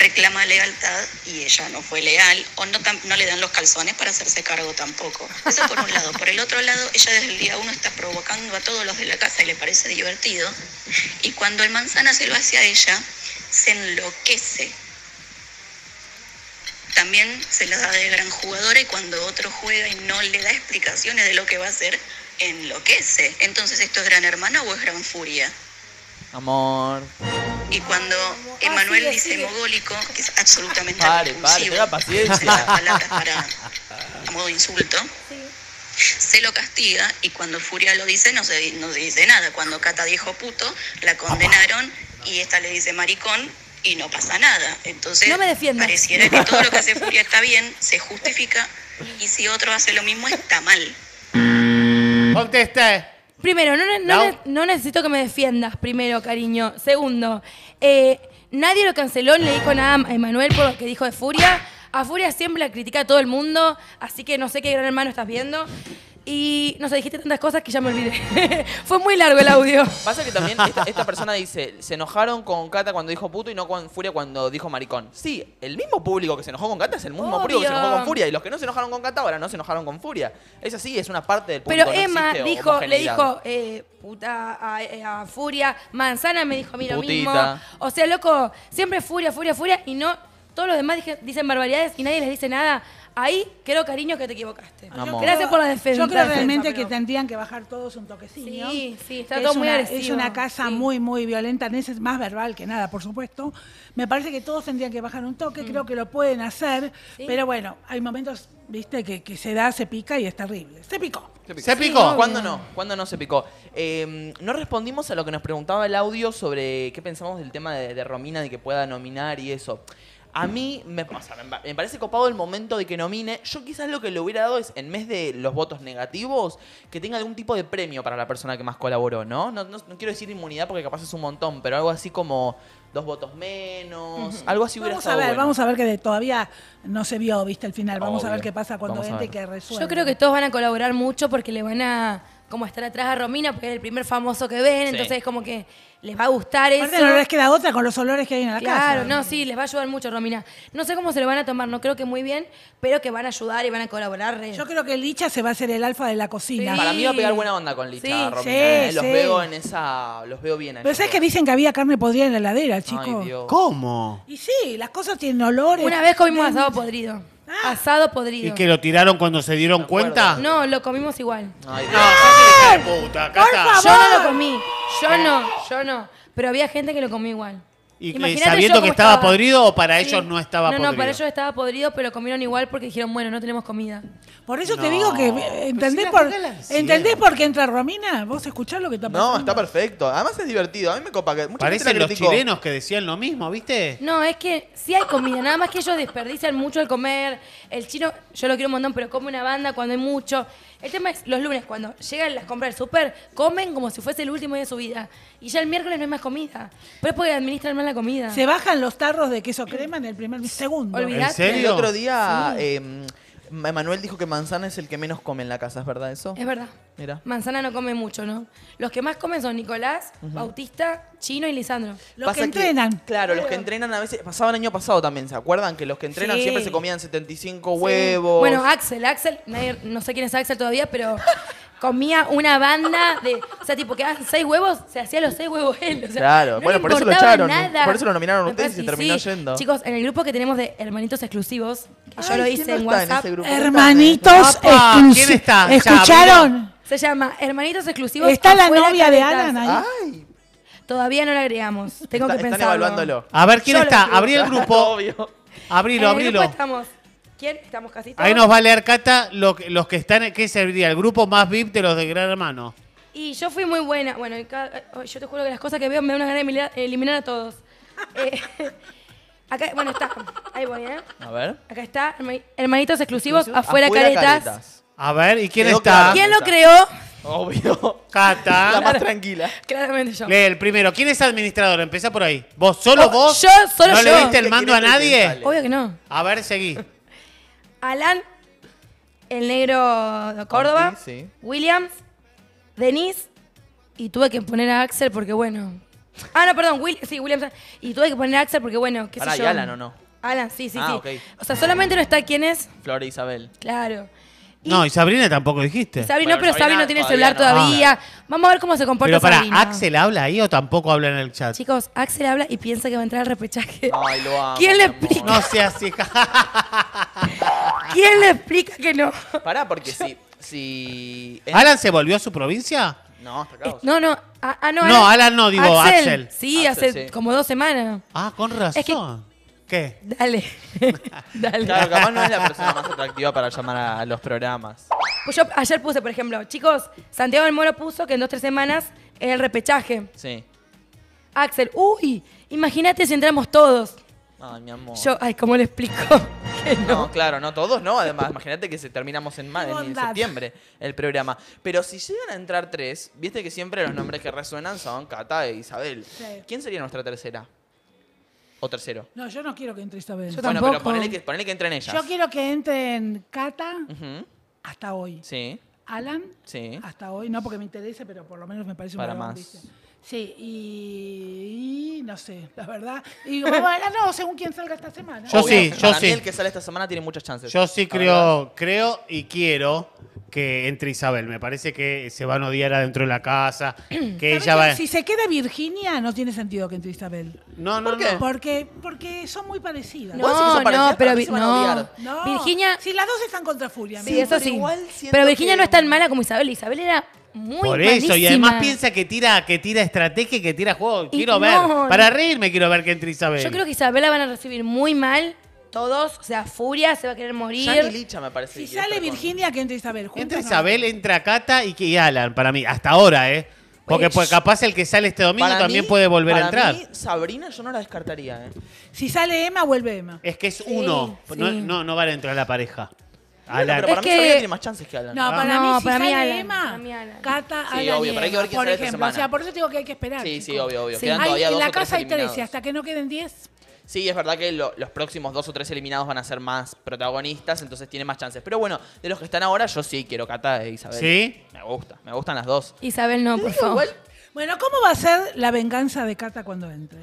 reclama lealtad y ella no fue leal o no, le dan los calzones para hacerse cargo tampoco. Eso por un lado. Por el otro lado, ella desde el día uno está provocando a todos los de la casa y le parece divertido. Y cuando el manzana se lo hace a ella, se enloquece. También se la da de gran jugadora y cuando otro juega y no le da explicaciones de lo que va a hacer, enloquece. Entonces, ¿esto es gran hermana o es gran furia? Amor. Y cuando ah, Emanuel dice mogólico, es absolutamente Pare, pare, paciencia. palabras para, a modo insulto. Se lo castiga y cuando Furia lo dice no se, no dice nada. Cuando Cata dijo puto, la condenaron y esta le dice maricón y no pasa nada. Entonces, pareciera que todo lo que hace Furia está bien, se justifica y si otro hace lo mismo está mal. Mm. ¿Contesta? Primero, no, no, necesito que me defiendas, primero, cariño. Segundo, eh, nadie lo canceló, le dijo nada a Emanuel por lo que dijo de Furia. A Furia siempre la critica a todo el mundo, así que no sé qué gran hermano estás viendo. Y no sé, dijiste tantas cosas que ya me olvidé. Fue muy largo el audio. Pasa que también esta, persona dice, se enojaron con Cata cuando dijo puto y no con Furia cuando dijo maricón. Sí, el mismo público que se enojó con Cata es el mismo público que se enojó con Furia. Y los que no se enojaron con Cata ahora no se enojaron con Furia. Es sí es una parte del público. Pero Emma dijo, le dijo, eh, puta, eh, a, Furia, Manzana me dijo a mí lo mismo. O sea, loco, siempre Furia, Furia, Furia y no... Todos los demás dicen barbaridades y nadie les dice nada. Ahí creo, cariño, que te equivocaste. Gracias por la defensa. Yo creo realmente que tendrían que bajar todos un toquecillo. Sí, sí, está todo muy agresivo. Es una casa muy, muy violenta, es más verbal que nada, por supuesto. Me parece que todos tendrían que bajar un toque, creo mm. que lo pueden hacer, pero bueno, hay momentos, viste, que, se da, se pica y es terrible. Se picó. Se picó. ¿Cuándo no? ¿Cuándo no se picó? Em, no respondimos a lo que nos preguntaba el audio sobre qué pensamos del tema de, de Romina, de que pueda nominar y eso. A mí me, parece copado el momento de que nomine. Yo quizás lo que le hubiera dado es, en vez de los votos negativos, que tenga algún tipo de premio para la persona que más colaboró, ¿no? No, quiero decir inmunidad porque capaz es un montón, pero algo así como dos votos menos, algo así hubiera vamos a ver, Vamos a ver que todavía no se vio, viste, el final. Vamos a ver qué pasa cuando gente que resuelve. Yo creo que todos van a colaborar mucho porque le van a como estar atrás a Romina, porque es el primer famoso que ven, entonces es como que les va a gustar Aparte eso. no les queda otra con los olores que hay en la casa. Claro, no, sí, les va a ayudar mucho, Romina. No sé cómo se lo van a tomar, no creo que muy bien, pero que van a ayudar y van a colaborar. Yo creo que Licha se va a hacer el alfa de la cocina. Para mí va a pegar buena onda con Licha, Romina. Eh. Los veo en esa, los veo bien. Pero sabes que dicen que había carne podrida en la heladera, chicos. ¿Cómo? Y sí, las cosas tienen olores. Una vez comimos asado podrido. Ah. Asado podrido. ¿Y que lo tiraron cuando se dieron cuenta? No, lo comimos igual. Ay, no, puta, acá Por favor. Yo no lo comí. Yo no, yo no. Pero había gente que lo comió igual. Y sabiendo que estaba, podrido o para ellos no estaba podrido. No, para ellos estaba podrido, pero comieron igual porque dijeron, bueno, no tenemos comida. Por eso te digo que eh, entendés por qué entra Romina, vos escuchás lo que está pasando. No, está perfecto. Además es divertido. A mí me copa que Parecen los chilenos que decían lo mismo, ¿viste? No, es que sí hay comida, nada más que ellos desperdician mucho el comer. El chino, yo lo quiero un montón, pero come una banda cuando hay mucho. El tema es los lunes, cuando llegan las compras del súper, comen como si fuese el último día de su vida. Y ya el miércoles no hay más comida. Pero es porque administran mal la comida. Se bajan los tarros de queso crema en el primer segundo. ¿En El otro día em, Manuel dijo que manzana es el que menos come en la casa, ¿es verdad eso? Es verdad. Mira. Manzana no come mucho, ¿no? Los que más comen son Nicolás, Bautista, Chino y Lisandro. Los que entrenan. claro, los que entrenan a veces. Pasaba el año pasado también, ¿se acuerdan? Que los que entrenan siempre se comían 75 huevos. Bueno, Axel, Axel, no sé quién es Axel todavía, pero comía una banda de. O sea, tipo, quedaban ah, seis huevos, se hacía los seis huevos él. claro, bueno, por eso lo echaron. Por eso lo nominaron ustedes y se terminó yendo. Chicos, en el grupo que tenemos de hermanitos exclusivos, yo lo hice en WhatsApp. hermanitos exclusivos. ¿Quién está? ¿Escucharon? Se llama Hermanitos Exclusivos. Está la novia de Alan ahí. Todavía no la agregamos. Tengo que pensar Están evaluándolo. A ver quién está. Abrí el grupo. Obvio. Abrilo, abrilo. Estamos ¿Quién? Estamos casi todos. Ahí nos va a leer Cata los que están, ¿qué serviría? El grupo más VIP de los de Gran Hermano. Y yo fui muy buena. Bueno, eh, oh, yo te juro que las cosas que veo me dan una ganas de eliminar, a todos. Eh, acá, bueno, está. Ahí voy, ¿eh? A ver. Acá está, hermanitos exclusivos, Afuera, caretas. A ver, ¿y quién está? ¿Quién lo creó? Obvio. Cata. La más tranquila. Claramente yo. Lee el primero. ¿Quién es administrador? Empieza por ahí. ¿Vos? ¿Solo vos? Yo, solo ¿No yo. ¿No le diste el mando a nadie? Obvio que no. A ver, seguí. Alan, el negro de Córdoba, Williams, Denise, y tuve que poner a Axel porque bueno. Ah, no, perdón, Will, sí, Williams. Y tuve que poner a Axel porque bueno, qué se sé yo. ¿y Alan o no? Alan, sí, sí, ah, sí. O sea, solamente no está quién es. Flor Isabel. Claro no, y Sabrina tampoco dijiste. Sabrina, no, pero Sabrina, no tiene celular todavía. Ah. Vamos a ver cómo se comporta pero para, ¿Axel habla ahí o tampoco habla en el chat? Chicos, Axel habla y piensa que va a entrar al repechaje. Ay, lo amo, ¿Quién le explica? No seas así. ¿Quién le explica que no? Pará, porque si... ¿Alan se volvió a su provincia? No, hasta acá. Eh, no, no. Ah, ah no, Alan, no, Alan no, digo Axel. Sí, hace como dos semanas. Ah, con razón. ¿Qué? Dale. Dale. Claro, capaz no es la persona más atractiva para llamar a, los programas. Pues yo ayer puse, por ejemplo, chicos, Santiago del Moro puso que en dos tres semanas es el repechaje. Sí. Axel, uy, imagínate si entramos todos. Ay, mi amor. Yo, ay, ¿cómo le explico? no. claro, no todos, no. Además, imagínate que se terminamos en, en septiembre el programa. Pero si llegan a entrar tres, viste que siempre los nombres que resuenan son Cata e Isabel. ¿Quién sería nuestra tercera? o tercero? No, yo no quiero que entre Isabel. bueno, pero ponele que, entren ellas. Yo quiero que entren Cata hasta hoy. Sí. Alan Sí. hasta hoy, no porque me interese, pero por lo menos me parece un Para más. Sí, y, no sé, la verdad. Y bueno, no, según quién salga esta semana. Yo sí, yo sí. el que sale esta semana tiene muchas chances. Yo sí creo, creo y quiero que entre Isabel. Me parece que se van a odiar adentro de la casa, que ella va... Si se queda Virginia, no tiene sentido que entre Isabel. No, no, no. Porque, porque son muy parecidas. No, no, pero Virginia... Si las dos están contra Furia. eso Pero Virginia no es tan mala como Isabel. Isabel era muy Por eso, y además piensa que tira, que tira estrategia y que tira juego. Quiero ver, para reírme quiero ver que entre Isabel. Yo creo que Isabel la van a recibir muy mal todos, o sea, Furia se va a querer morir. Yanni Licha me parece. Si sale Virginia, que entre Isabel. Entra Isabel, entra Cata y, Alan, para mí, hasta ahora, ¿eh? Porque pues, capaz el que sale este domingo también puede volver a para entrar. mí, Sabrina yo no la descartaría, ¿eh. Si sale Emma, vuelve Emma. Es que es uno. No, no, van a entrar la pareja. Alan. pero para mí Sabrina tiene más chances que Alan. No, ah, para mí, si para sale Emma, Cata, Sí, obvio, hay que ver Emma, quién por ejemplo. O sea, por eso te digo que hay que esperar. sí, sí, obvio, obvio. en la casa hay tres, 13, hasta que no queden 10. Sí, es verdad que los próximos dos o tres eliminados van a ser más protagonistas, entonces tiene más chances. Pero bueno, de los que están ahora, yo sí quiero Cata e Isabel. ¿Sí? Me gusta, me gustan las dos. Isabel no, por favor. Bueno, ¿cómo va a ser la venganza de Cata cuando entre?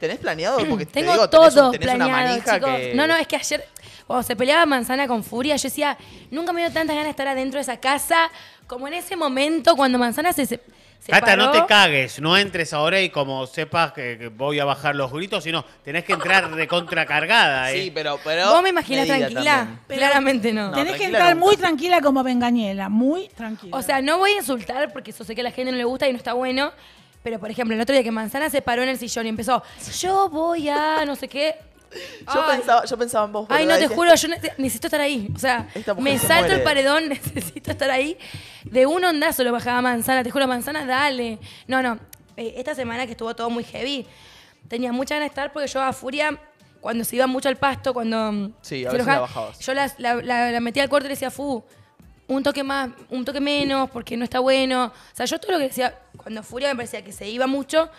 ¿Tenés planeado? Porque Tengo todo planeado, chicos. No, no, es que ayer cuando se peleaba Manzana con Furia, yo decía, nunca me dio tantas ganas de estar adentro de esa casa como en ese momento cuando Manzana se Cata, no te cagues, no entres ahora y como sepas que, voy a bajar los gritos, sino tenés que entrar de contracargada. Sí, eh. pero, pero. Vos me imaginas tranquila. Claramente no. Tenés que entrar muy tranquila como Bengañela, muy tranquila. O sea, no voy a insultar porque eso sé que a la gente no le gusta y no está bueno. Pero, por ejemplo, el otro día que Manzana se paró en el sillón y empezó, yo voy a no sé qué. Yo, pensaba, yo pensaba en vos. Ay, no, te juro, yo necesito estar ahí. O sea, me salto el paredón, necesito estar ahí. De un ondazo lo bajaba Manzana, te juro, Manzana, dale. No, no, eh, esta semana que estuvo todo muy heavy, tenía mucha ganas de estar porque yo a Furia, cuando se iba mucho al pasto, cuando... Mm, sí, a veces la bajabas. Yo la, metía al corte y decía, Fu, un toque más, un toque menos, porque no está bueno. O sea, yo todo lo que decía, cuando Furia me parecía que se iba mucho,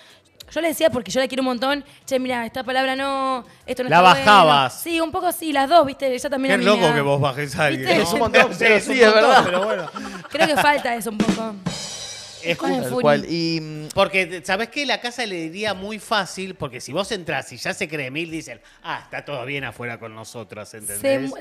yo le decía porque yo la quiero un montón, che, mira, esta palabra no, esto no la está bueno. bajabas. Sí, un poco sí, las dos, viste, ella también Qué a mí loco que vos bajes a alguien. ¿Viste? Es un montón, pero sí, es verdad. Pero bueno. Creo que falta eso un poco. Es Con el Y, mm, Porque sabes que la casa le diría muy fácil, porque si vos entras y ya se cree mil, dicen, ah, está todo bien afuera con nosotras, ¿entendés?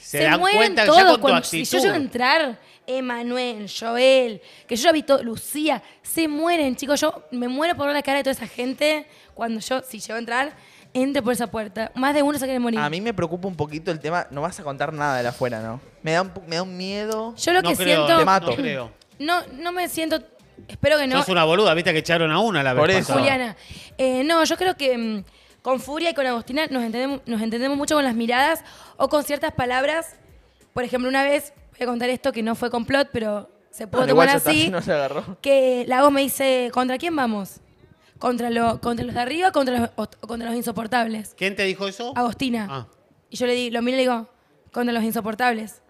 Se, mueren cuenta todos. con si yo llego a entrar, Emanuel, Joel, que yo ya vi todo, Lucía, se mueren, chicos. Yo me muero por ver la cara de toda esa gente cuando yo, si llego a entrar, entre por esa puerta. Más de uno se quiere morir. a mí me preocupa un poquito el tema. No vas a contar nada de afuera, ¿no? Me da un, me da un miedo. yo lo que siento. Te mato. No, no me siento Espero que no. Sos una boluda, viste que echaron a una la verdad. Juliana. Eh, no, yo creo que mm, con Furia y con Agostina nos entendemos, nos entendemos mucho con las miradas o con ciertas palabras. Por ejemplo, una vez, voy a contar esto que no fue complot, pero se pudo tomar así. Que la voz me dice, ¿contra quién vamos? ¿Contra, contra los de arriba contra o contra los insoportables? ¿Quién te dijo eso? Agostina. Ah. Y yo le di, lo miro y le digo, contra los insoportables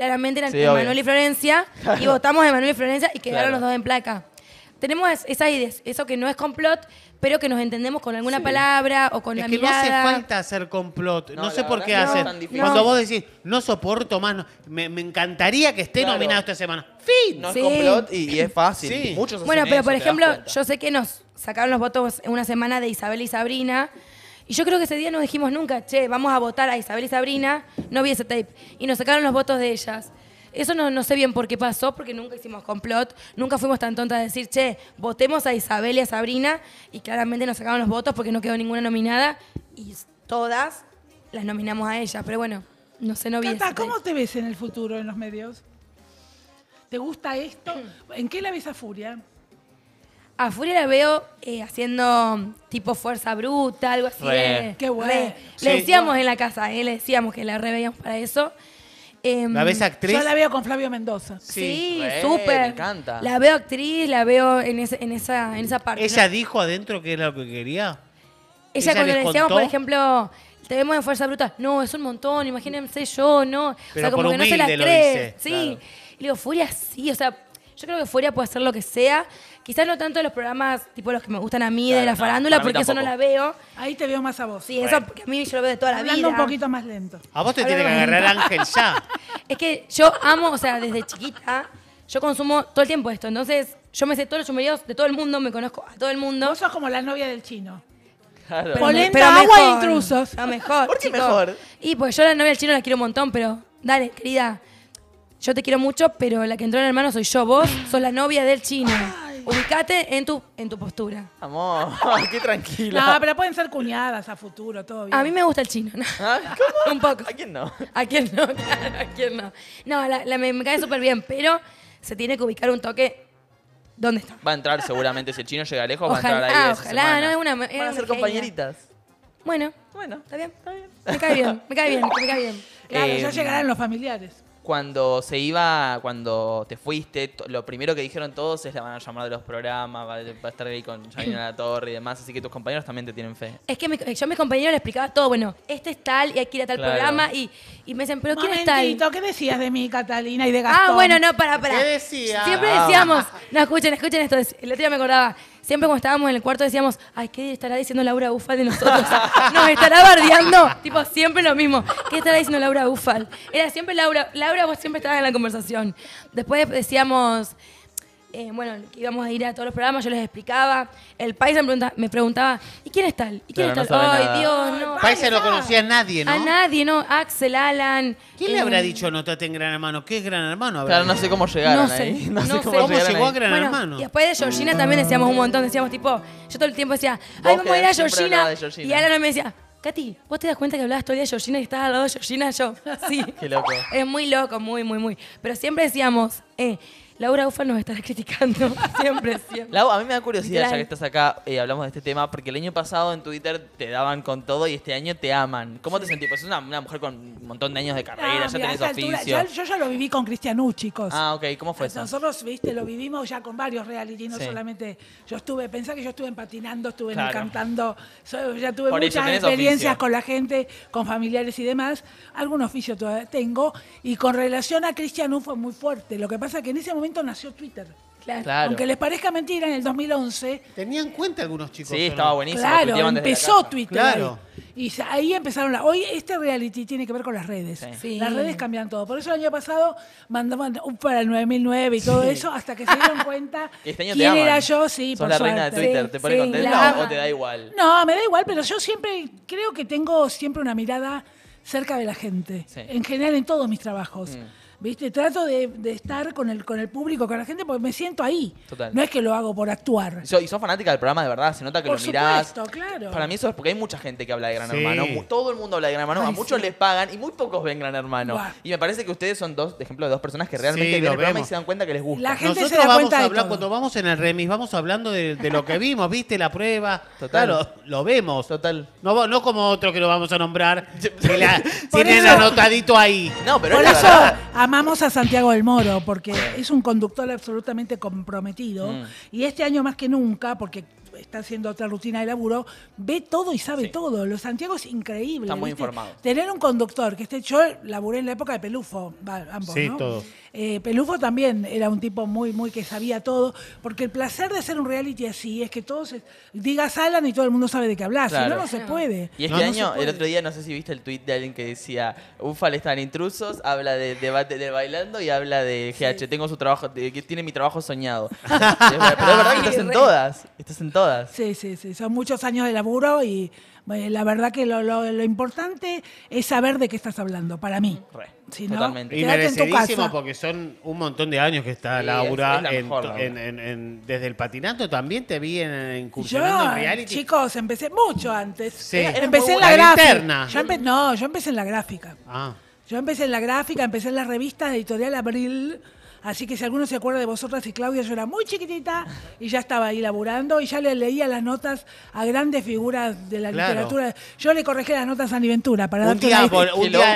claramente eran Emanuel y Florencia, y votamos a Emanuel y Florencia y quedaron los dos en placa. Tenemos esa idea, eso que no es complot, pero que nos entendemos con alguna palabra o con es que no hace falta hacer complot. No, sé por qué hacer Cuando vos decís, no soporto más, me, encantaría que esté nominado esta semana. ¡Fin! No es complot y, es fácil. Muchos Bueno, pero por ejemplo, yo sé que nos sacaron los votos en una semana de Isabel y Sabrina y yo creo que ese día no dijimos nunca, che, vamos a votar a Isabel y Sabrina, no vi ese tape. Y nos sacaron los votos de ellas. Eso no, no sé bien por qué pasó, porque nunca hicimos complot, nunca fuimos tan tontas de decir, che, votemos a Isabel y a Sabrina, y claramente nos sacaron los votos porque no quedó ninguna nominada, y todas las nominamos a ellas. Pero bueno, no sé, no vi. ¿cómo te ves en el futuro en los medios? ¿Te gusta esto? ¿En qué la ves a Furia? a Furia la veo eh, haciendo tipo fuerza bruta, algo así. Eh, Qué bueno. Le decíamos en la casa, eh, le decíamos que la reveíamos para eso. Em, ¿La ves actriz? Yo la veo con Flavio Mendoza. Sí, súper. Me encanta. La veo actriz, la veo en, esa, en esa parte. ¿Ella dijo adentro que era lo que quería? Ella, cuando le decíamos, por ejemplo, te vemos en Fuerza Bruta, no, es un montón, imagínense yo, no. Pero o sea, como que no se la cree. sí. Y le digo, Furia sí, o sea, yo creo que Furia puede hacer lo que sea. Quizás no tanto de los programas tipo los que me gustan a mí de la farándula, porque eso no la veo. Ahí te veo más a vos. Sí, eso a mí yo lo veo de toda la vida. un poquito más lento. A vos te tiene que agarrar Ángel ya. es que yo amo, o sea, desde chiquita, yo consumo todo el tiempo esto. Entonces, yo me sé todos los chumeríos de todo el mundo, me conozco a todo el mundo. Vos sos como la novia del chino. Claro. pero agua intrusos. mejor. ¿Por qué mejor? Y pues yo la novia del chino la quiero un montón, pero dale, querida. Yo te quiero mucho, pero la que entró en hermano soy yo. Vos sos la novia del chino ubicate en tu, en tu postura. Amor, qué tranquila. No, pero pueden ser cuñadas a futuro, todo bien. A mí me gusta el chino. Ah, ¿Cómo? Un poco. ¿A quién no? ¿A quién no? ¿a quién no? No, me, cae súper bien, pero se tiene que ubicar un toque. ¿Dónde está? Va a entrar seguramente, si el chino llega lejos, va a entrar ahí. ojalá, no es una. Van a ser compañeritas. Bueno, Bueno, está bien. está bien. Me cae bien, me cae bien, me cae bien. Claro, ya eh, llegarán los familiares cuando se iba, cuando te fuiste, lo primero que dijeron todos es la van a llamar de los programas, va, a estar ahí con Janina La Torre y demás, así que tus compañeros también te tienen fe. Es que yo a mis compañeros les explicaba todo, bueno, este es tal y aquí era tal programa y, me dicen, pero ¿quién es tal? ¿qué decías de mí, Catalina y de ah, Gastón? Ah, bueno, no, para, para. ¿Qué decías? Siempre decíamos, no, escuchen, escuchen esto, el otro día me acordaba, siempre cuando estábamos en el cuarto decíamos, ay, ¿qué estará diciendo Laura Ufal de nosotros? Nos estará bardeando. tipo, siempre lo mismo. ¿Qué estará diciendo Laura Ufal? Era siempre Laura, Laura vos siempre estabas en la conversación. Después decíamos... Eh, bueno, íbamos a ir a todos los programas, yo les explicaba. El paisa me, preguntaba, ¿y quién es tal? ¿Y quién es tal? Ay, Dios, no. Paisa no conocía a nadie, ¿no? A nadie, ¿no? Axel, Alan. ¿Quién le habrá eh, dicho te en Gran Hermano? ¿Qué es Gran Hermano? Claro, no sé cómo llegaron No sé, ahí. No, sé cómo, llegó a Gran Hermano? y después de Georgina también decíamos un montón, decíamos tipo, yo todo el tiempo decía, ay, vamos a Georgina. Y Alan me decía, Katy, ¿vos te das cuenta que hablabas todo el día de Georgina y estabas al lado de Georgina? Yo, sí. Qué loco. Es muy loco, muy, muy, muy. Pero siempre decíamos, eh, Laura Ufa nos estás criticando siempre, siempre. Laura, a mí me da curiosidad ya que estás acá y eh, hablamos de este tema, porque el año pasado en Twitter te daban con todo y este año te aman. ¿Cómo te sentís? Pues es una, mujer con un montón de años de carrera, ah, ya tenés oficio. yo ya lo viví con Cristianú, chicos. Ah, ok, ¿cómo fue eso? Nosotros, viste, lo vivimos ya con varios reality, no solamente. Yo estuve, pensá que yo estuve patinando, estuve cantando, ya tuve muchas experiencias con la gente, con familiares y demás. Algún oficio todavía tengo. Y con relación a Cristianú fue muy fuerte. Lo que pasa es que en ese momento nació Twitter. Claro. Aunque les parezca mentira, en el 2011. Tenían cuenta algunos chicos. Sí, estaba buenísimo. empezó Twitter. Y ahí empezaron. la- Hoy este reality tiene que ver con las redes. Las redes cambian todo. Por eso el año pasado mandaban un para el 9009 y todo eso, hasta que se dieron cuenta Este quién era yo. Sí, la reina de Twitter. ¿Te pone o- te da igual? No, me da igual, pero yo siempre creo que tengo siempre una mirada cerca de la gente. En general, en todos mis trabajos. Mm. ¿Viste? Trato de, estar con el, con el público, con la gente, porque me siento ahí. No es que lo hago por actuar. Y sos, fanática del programa de verdad, se nota que lo mirás. Supuesto, claro. Para mí eso es porque hay mucha gente que habla de Gran Hermano. Todo el mundo habla de Gran Hermano, a muchos les pagan y muy pocos ven Gran Hermano. Y me parece que ustedes son dos de ejemplo, dos personas que realmente ven el programa y se dan cuenta que les gusta. La gente Nosotros se vamos cuando vamos en el remis, vamos hablando de, lo que vimos, ¿viste? La prueba. Total. lo vemos. Total. No, no como otro que lo vamos a nombrar. tienen anotadito ahí. No, pero amamos a Santiago del Moro porque es un conductor absolutamente comprometido mm. y este año más que nunca, porque está haciendo otra rutina de laburo, ve todo y sabe todo. Los Santiago es increíble. Está muy informado. Tener un conductor que esté. Yo laburé en la época de Pelufo, ambos. Sí, ¿no? Eh, Pelufo también era un tipo muy, muy que sabía todo, porque el placer de ser un reality así es que todos digas Alan y todo el mundo sabe de qué hablas, si no, no se puede. Y este año, el otro día, no sé si viste el tweet de alguien que decía, Ufal están intrusos, habla de debate de bailando y habla de GH, tengo su trabajo, tiene mi trabajo soñado. Pero es verdad que estás en todas, estás en todas. Sí, sí, sí, son muchos años de laburo y eh, la verdad que lo, importante es saber de qué estás hablando, para mí. totalmente. y merecidísimo porque son un montón de años que está Laura desde el patinato también te vi en, incursionando yo, en reality. Chicos, empecé mucho antes. Eh, empecé en la, gráfica. Yo no, yo empecé en la gráfica. Ah. Yo empecé en la gráfica, empecé en las revistas de Editorial Abril Así que si alguno se acuerda de vosotras y Claudia, yo era muy chiquitita y ya estaba ahí laburando y ya le leía las notas a grandes figuras de la literatura. Yo le corregí las notas a Niventura para Un día,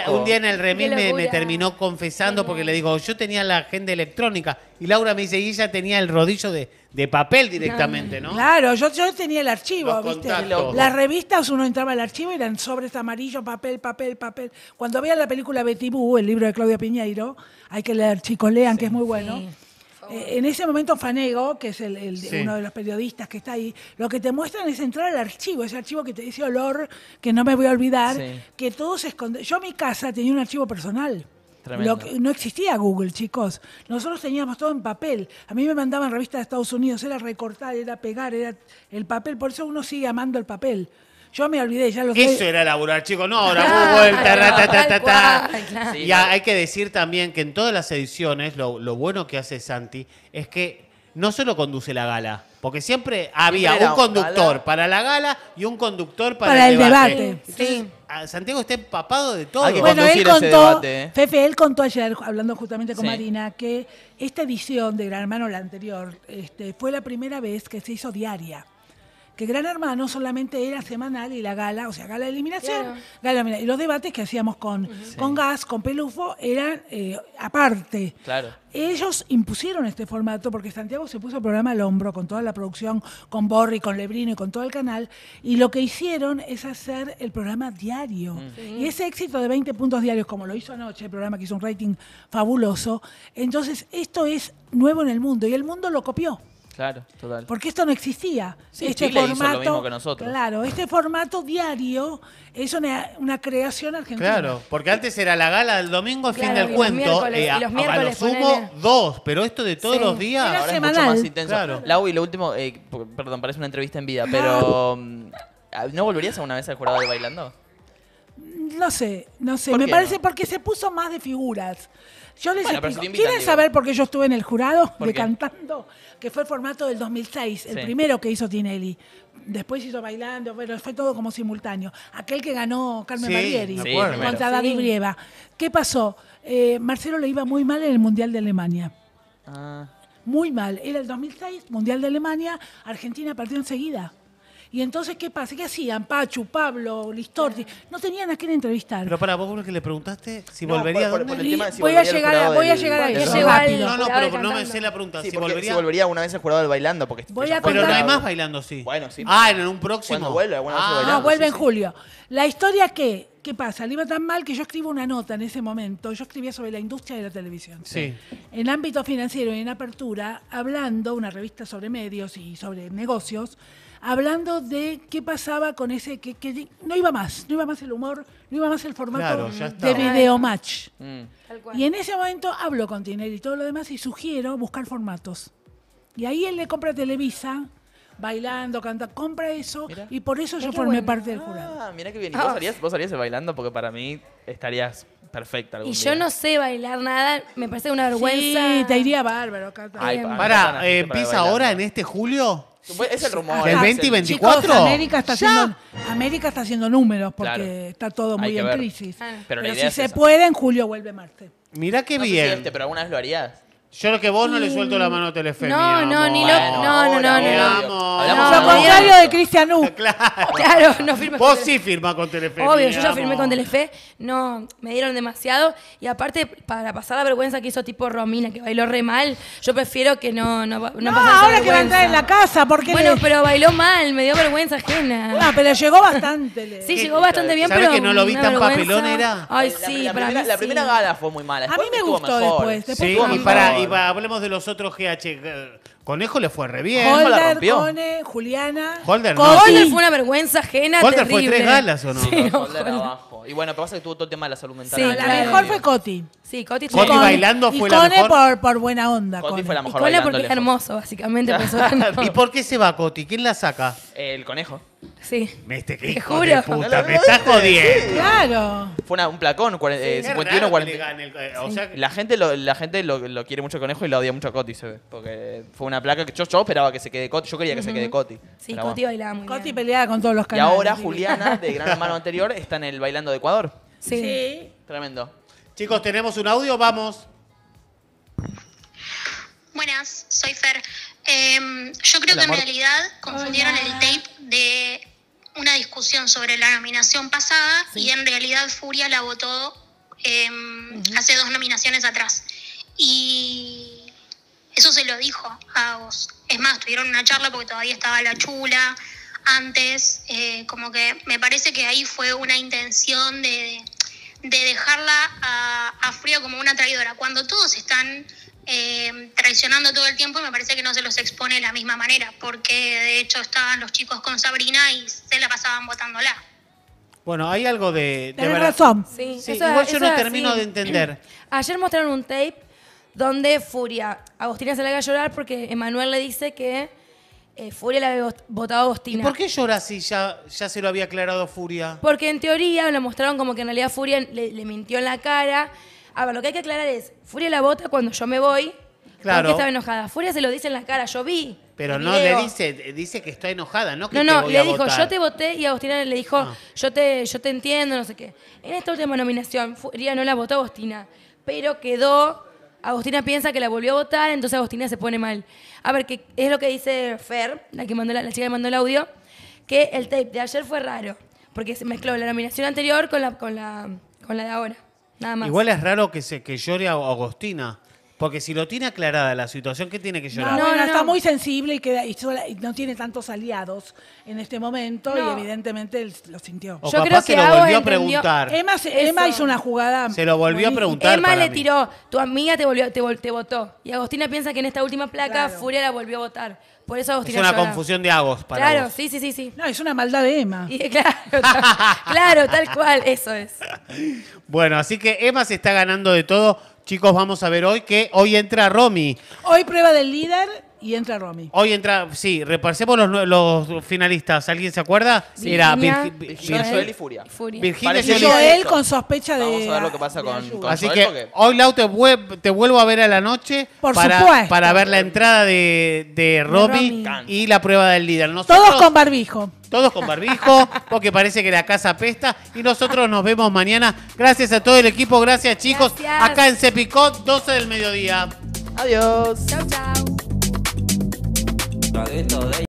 un, día, en el remil me, terminó confesando porque le digo, yo tenía la agenda electrónica. Y Laura me dice, y ella tenía el rodillo de, de papel directamente, ¿no? Claro, yo, yo tenía el archivo, ¿viste? Las revistas, uno entraba al archivo y eran sobres amarillos, papel, papel, papel. Cuando vean la película Betty el libro de Claudia Piñeiro, hay que leer, chicos, lean, que es muy bueno. Eh, en ese momento Fanego, que es el, uno de los periodistas que está ahí, lo que te muestran es entrar al archivo, ese archivo que te dice olor, que no me voy a olvidar, que todo se esconde. Yo en mi casa tenía un archivo personal no existía Google, chicos. Nosotros teníamos todo en papel. A mí me mandaban revistas de Estados Unidos, era recortar, era pegar, era el papel. Por eso uno sigue amando el papel. Yo me olvidé, ya lo Eso era laburar, chicos. No, ahora Google, Y hay que decir también que en todas las ediciones, lo, bueno que hace Santi es que no solo conduce la gala, porque siempre había un conductor para la gala y un conductor para, el debate. Sí. Santiago está empapado de todo. Bueno, él contó, ¿eh? él contó ayer, hablando justamente con Marina, que esta edición de Gran Hermano, la anterior, este, fue la primera vez que se hizo diaria que Gran Hermano solamente era semanal y la gala, o sea, gala de eliminación, gala y los debates que hacíamos con, con Gas, con Pelufo, eran eh, aparte. Claro. Ellos impusieron este formato porque Santiago se puso el programa al hombro con toda la producción, con Borri, con Lebrino y con todo el canal. Y lo que hicieron es hacer el programa diario. Mm. Y ese éxito de 20 puntos diarios, como lo hizo anoche, el programa que hizo un rating fabuloso. Entonces, esto es nuevo en el mundo y el mundo lo copió. Claro, total. Porque esto no existía. este formato, Claro, este formato diario es una, creación argentina. Claro, porque antes era la gala del domingo, fin del cuento. y los eh, miércoles. lo sumo dos, pero esto de todos los días. Ahora es mucho más intenso. Lau, y lo último, eh, perdón, parece una entrevista en vida, pero mm, ¿no volverías alguna vez al jurado de bailando? No sé, no sé. Me parece porque se puso más de figuras. ¿Quieren saber por qué yo estuve en el jurado de cantando? Que fue el formato del 2006, el primero que hizo Tinelli. Después hizo bailando, pero fue todo como simultáneo. Aquel que ganó Carmen sí, contra David Brieva. ¿Qué pasó? Eh, Marcelo le iba muy mal en el Mundial de Alemania. Ah. Muy mal. Era el 2006, Mundial de Alemania, Argentina partió enseguida. Y entonces, ¿qué pasa? ¿Qué hacían? Pachu, Pablo, Listorti. No tenían a quién entrevistar. Pero para vos, lo que le preguntaste, si volvería por, el tema voy, a llegar a, voy a llegar a eso. No, no, pero no me sé la pregunta. si, volvería... si volvería una vez el jurado del bailando. porque Pero no hay más bailando, sí. Bueno, sí. Ah, en un próximo. vuelve? ah, no, vuelve en julio. La historia que ¿qué pasa? Le iba tan mal que yo escribo una nota en ese momento. Yo escribía sobre la industria de la televisión. Sí. En ámbito financiero y en apertura, hablando, una revista sobre medios y sobre negocios, hablando de qué pasaba con ese, que, no iba más, no iba más el humor, no iba más el formato de videomatch. Mm. Y en ese momento hablo con Tinelli y todo lo demás y sugiero buscar formatos. Y ahí él le compra Televisa, bailando, canta, compra eso y por eso yo formé parte del ah, jurado. Ah, mira bien. ¿Y vos, harías, ah. vos bailando porque para mí estarías perfecta. y yo no sé bailar nada, me parece una vergüenza. Sí, te iría bárbaro, ¿empieza para, ahora en este julio? Pues, es el rumor. ¿El 20 y 24? América, está haciendo, números porque está todo muy en crisis. Ah. Pero si se puede, en julio vuelve Marte. Mira qué No bien. Este, pero alguna vez lo harías. Yo lo que vos no le mm. suelto la mano a Telefe. No, no, ni lo. No, no, no, no, no, no. no. Hablamos Lo contrario de Cristian U. Claro. Claro, no Vos sí firmás con Telefe. Obvio, yo ya firmé con Telefe. No, me dieron demasiado. Y aparte, para pasar la vergüenza que hizo tipo Romina, que bailó re mal, yo prefiero que no, no, ahora que va a entrar en la casa, porque. Bueno, pero bailó mal, me dio vergüenza ajena. Ah, pero llegó bastante. Sí, llegó bastante bien, ¿Sabés pero. que no lo vi tan papelón era? Ay, sí, la, para primera, la primera gala fue muy mala. a mí me gustó después. Sí, y para, hablemos de los otros GH. Eh, Conejo le fue re bien. la rompió. Cone, Juliana. Holder, fue una vergüenza ajena. Holder terrible. fue tres galas o no. abajo. Y bueno, pasa que tuvo todo el tema de la salud mental. Sí, la, mejor fue Coti. Sí, Coti Coti bailando fue y la Cone mejor. Por, por buena onda. Coti fue la mejor. Y Cone porque es hermoso, básicamente. ¿Y por qué se va Coti? ¿Quién la saca? El conejo. Sí. Me este que hijo de puta, me estás jodiendo. Sí. Claro. Fue un placón, 51, eh, o sea, la gente, lo, la gente lo, quiere mucho conejo y lo odia mucho a Coti, se ve. Porque fue una placa que yo, esperaba que se quede Coti, yo quería que se quede Coti. Sí, Coti bailaba Coti peleaba con todos los canales. Y ahora Juliana, de Gran Hermano anterior, está en el Bailando de Ecuador. Sí. Tremendo. Chicos, tenemos un audio, vamos. Buenas, soy Fer. Em, yo creo que en realidad confundieron el tape de una discusión sobre la nominación pasada y en realidad Furia la votó em, hace dos nominaciones atrás. Y eso se lo dijo a vos. Es más, tuvieron una charla porque todavía estaba la chula antes, eh, como que me parece que ahí fue una intención de, dejarla a, frío como una traidora, cuando todos están eh, traicionando todo el tiempo me parece que no se los expone de la misma manera, porque de hecho estaban los chicos con Sabrina y se la pasaban votándola. Bueno, hay algo de... de razón. igual yo no termino de entender. Ayer mostraron un tape donde Furia, Agostina se la a llorar porque Emanuel le dice que eh, Furia la había votado a Agostina. ¿Y por qué llora si ya, ya se lo había aclarado Furia? Porque en teoría lo mostraron como que en realidad Furia le, mintió en la cara. Ahora, lo que hay que aclarar es, Furia la vota cuando yo me voy. Claro. Porque estaba enojada. Furia se lo dice en la cara, yo vi. Pero no le dice, eh, dice que está enojada, no que No, no, le dijo, yo te voté y Agostina le dijo, ah. yo, te, yo te entiendo, no sé qué. En esta última nominación, Furia no la votó a Agostina, pero quedó Agostina piensa que la volvió a votar, entonces Agostina se pone mal. A ver, que es lo que dice Fer, la, que mandó la, chica que mandó el audio, que el tape de ayer fue raro, porque se mezcló la nominación anterior con la, con la, con la de ahora. Nada más. Igual es raro que, se, que llore a Agostina. Porque si lo tiene aclarada la situación, ¿qué tiene que llorar? No, no, está muy sensible y, no tiene tantos aliados en este momento y evidentemente lo sintió. O se lo volvió a preguntar. Emma, hizo una jugada. Se lo volvió a preguntar. Emma le tiró, tu amiga te, votó. Y Agostina piensa que en esta última placa Furia la volvió a votar. Por eso Agostina Es una confusión de Agos para Claro, sí, sí, sí, No, es una maldad de Emma. claro, claro, tal cual, eso es. Bueno, así que Emma se está ganando de todo. Chicos, vamos a ver hoy que hoy entra Romy. Hoy prueba del líder y entra Romy. Hoy entra, sí, repasemos los, los finalistas. ¿Alguien se acuerda? mira Era y Furia. Furia. Virginia con sospecha de. Vamos a ver lo que pasa con, Así que hoy, Lau, te, vuelvo a ver a la noche Por para, supuesto. para ver la entrada de, de Romy y la prueba del líder. Nosotros- Todos con barbijo. Todos con barbijo, porque parece que la casa apesta. Y nosotros nos vemos mañana. Gracias a todo el equipo, gracias chicos. Acá en Cepicot, 12 del mediodía. Adiós. Chao, chao. ¡Suscríbete de canal!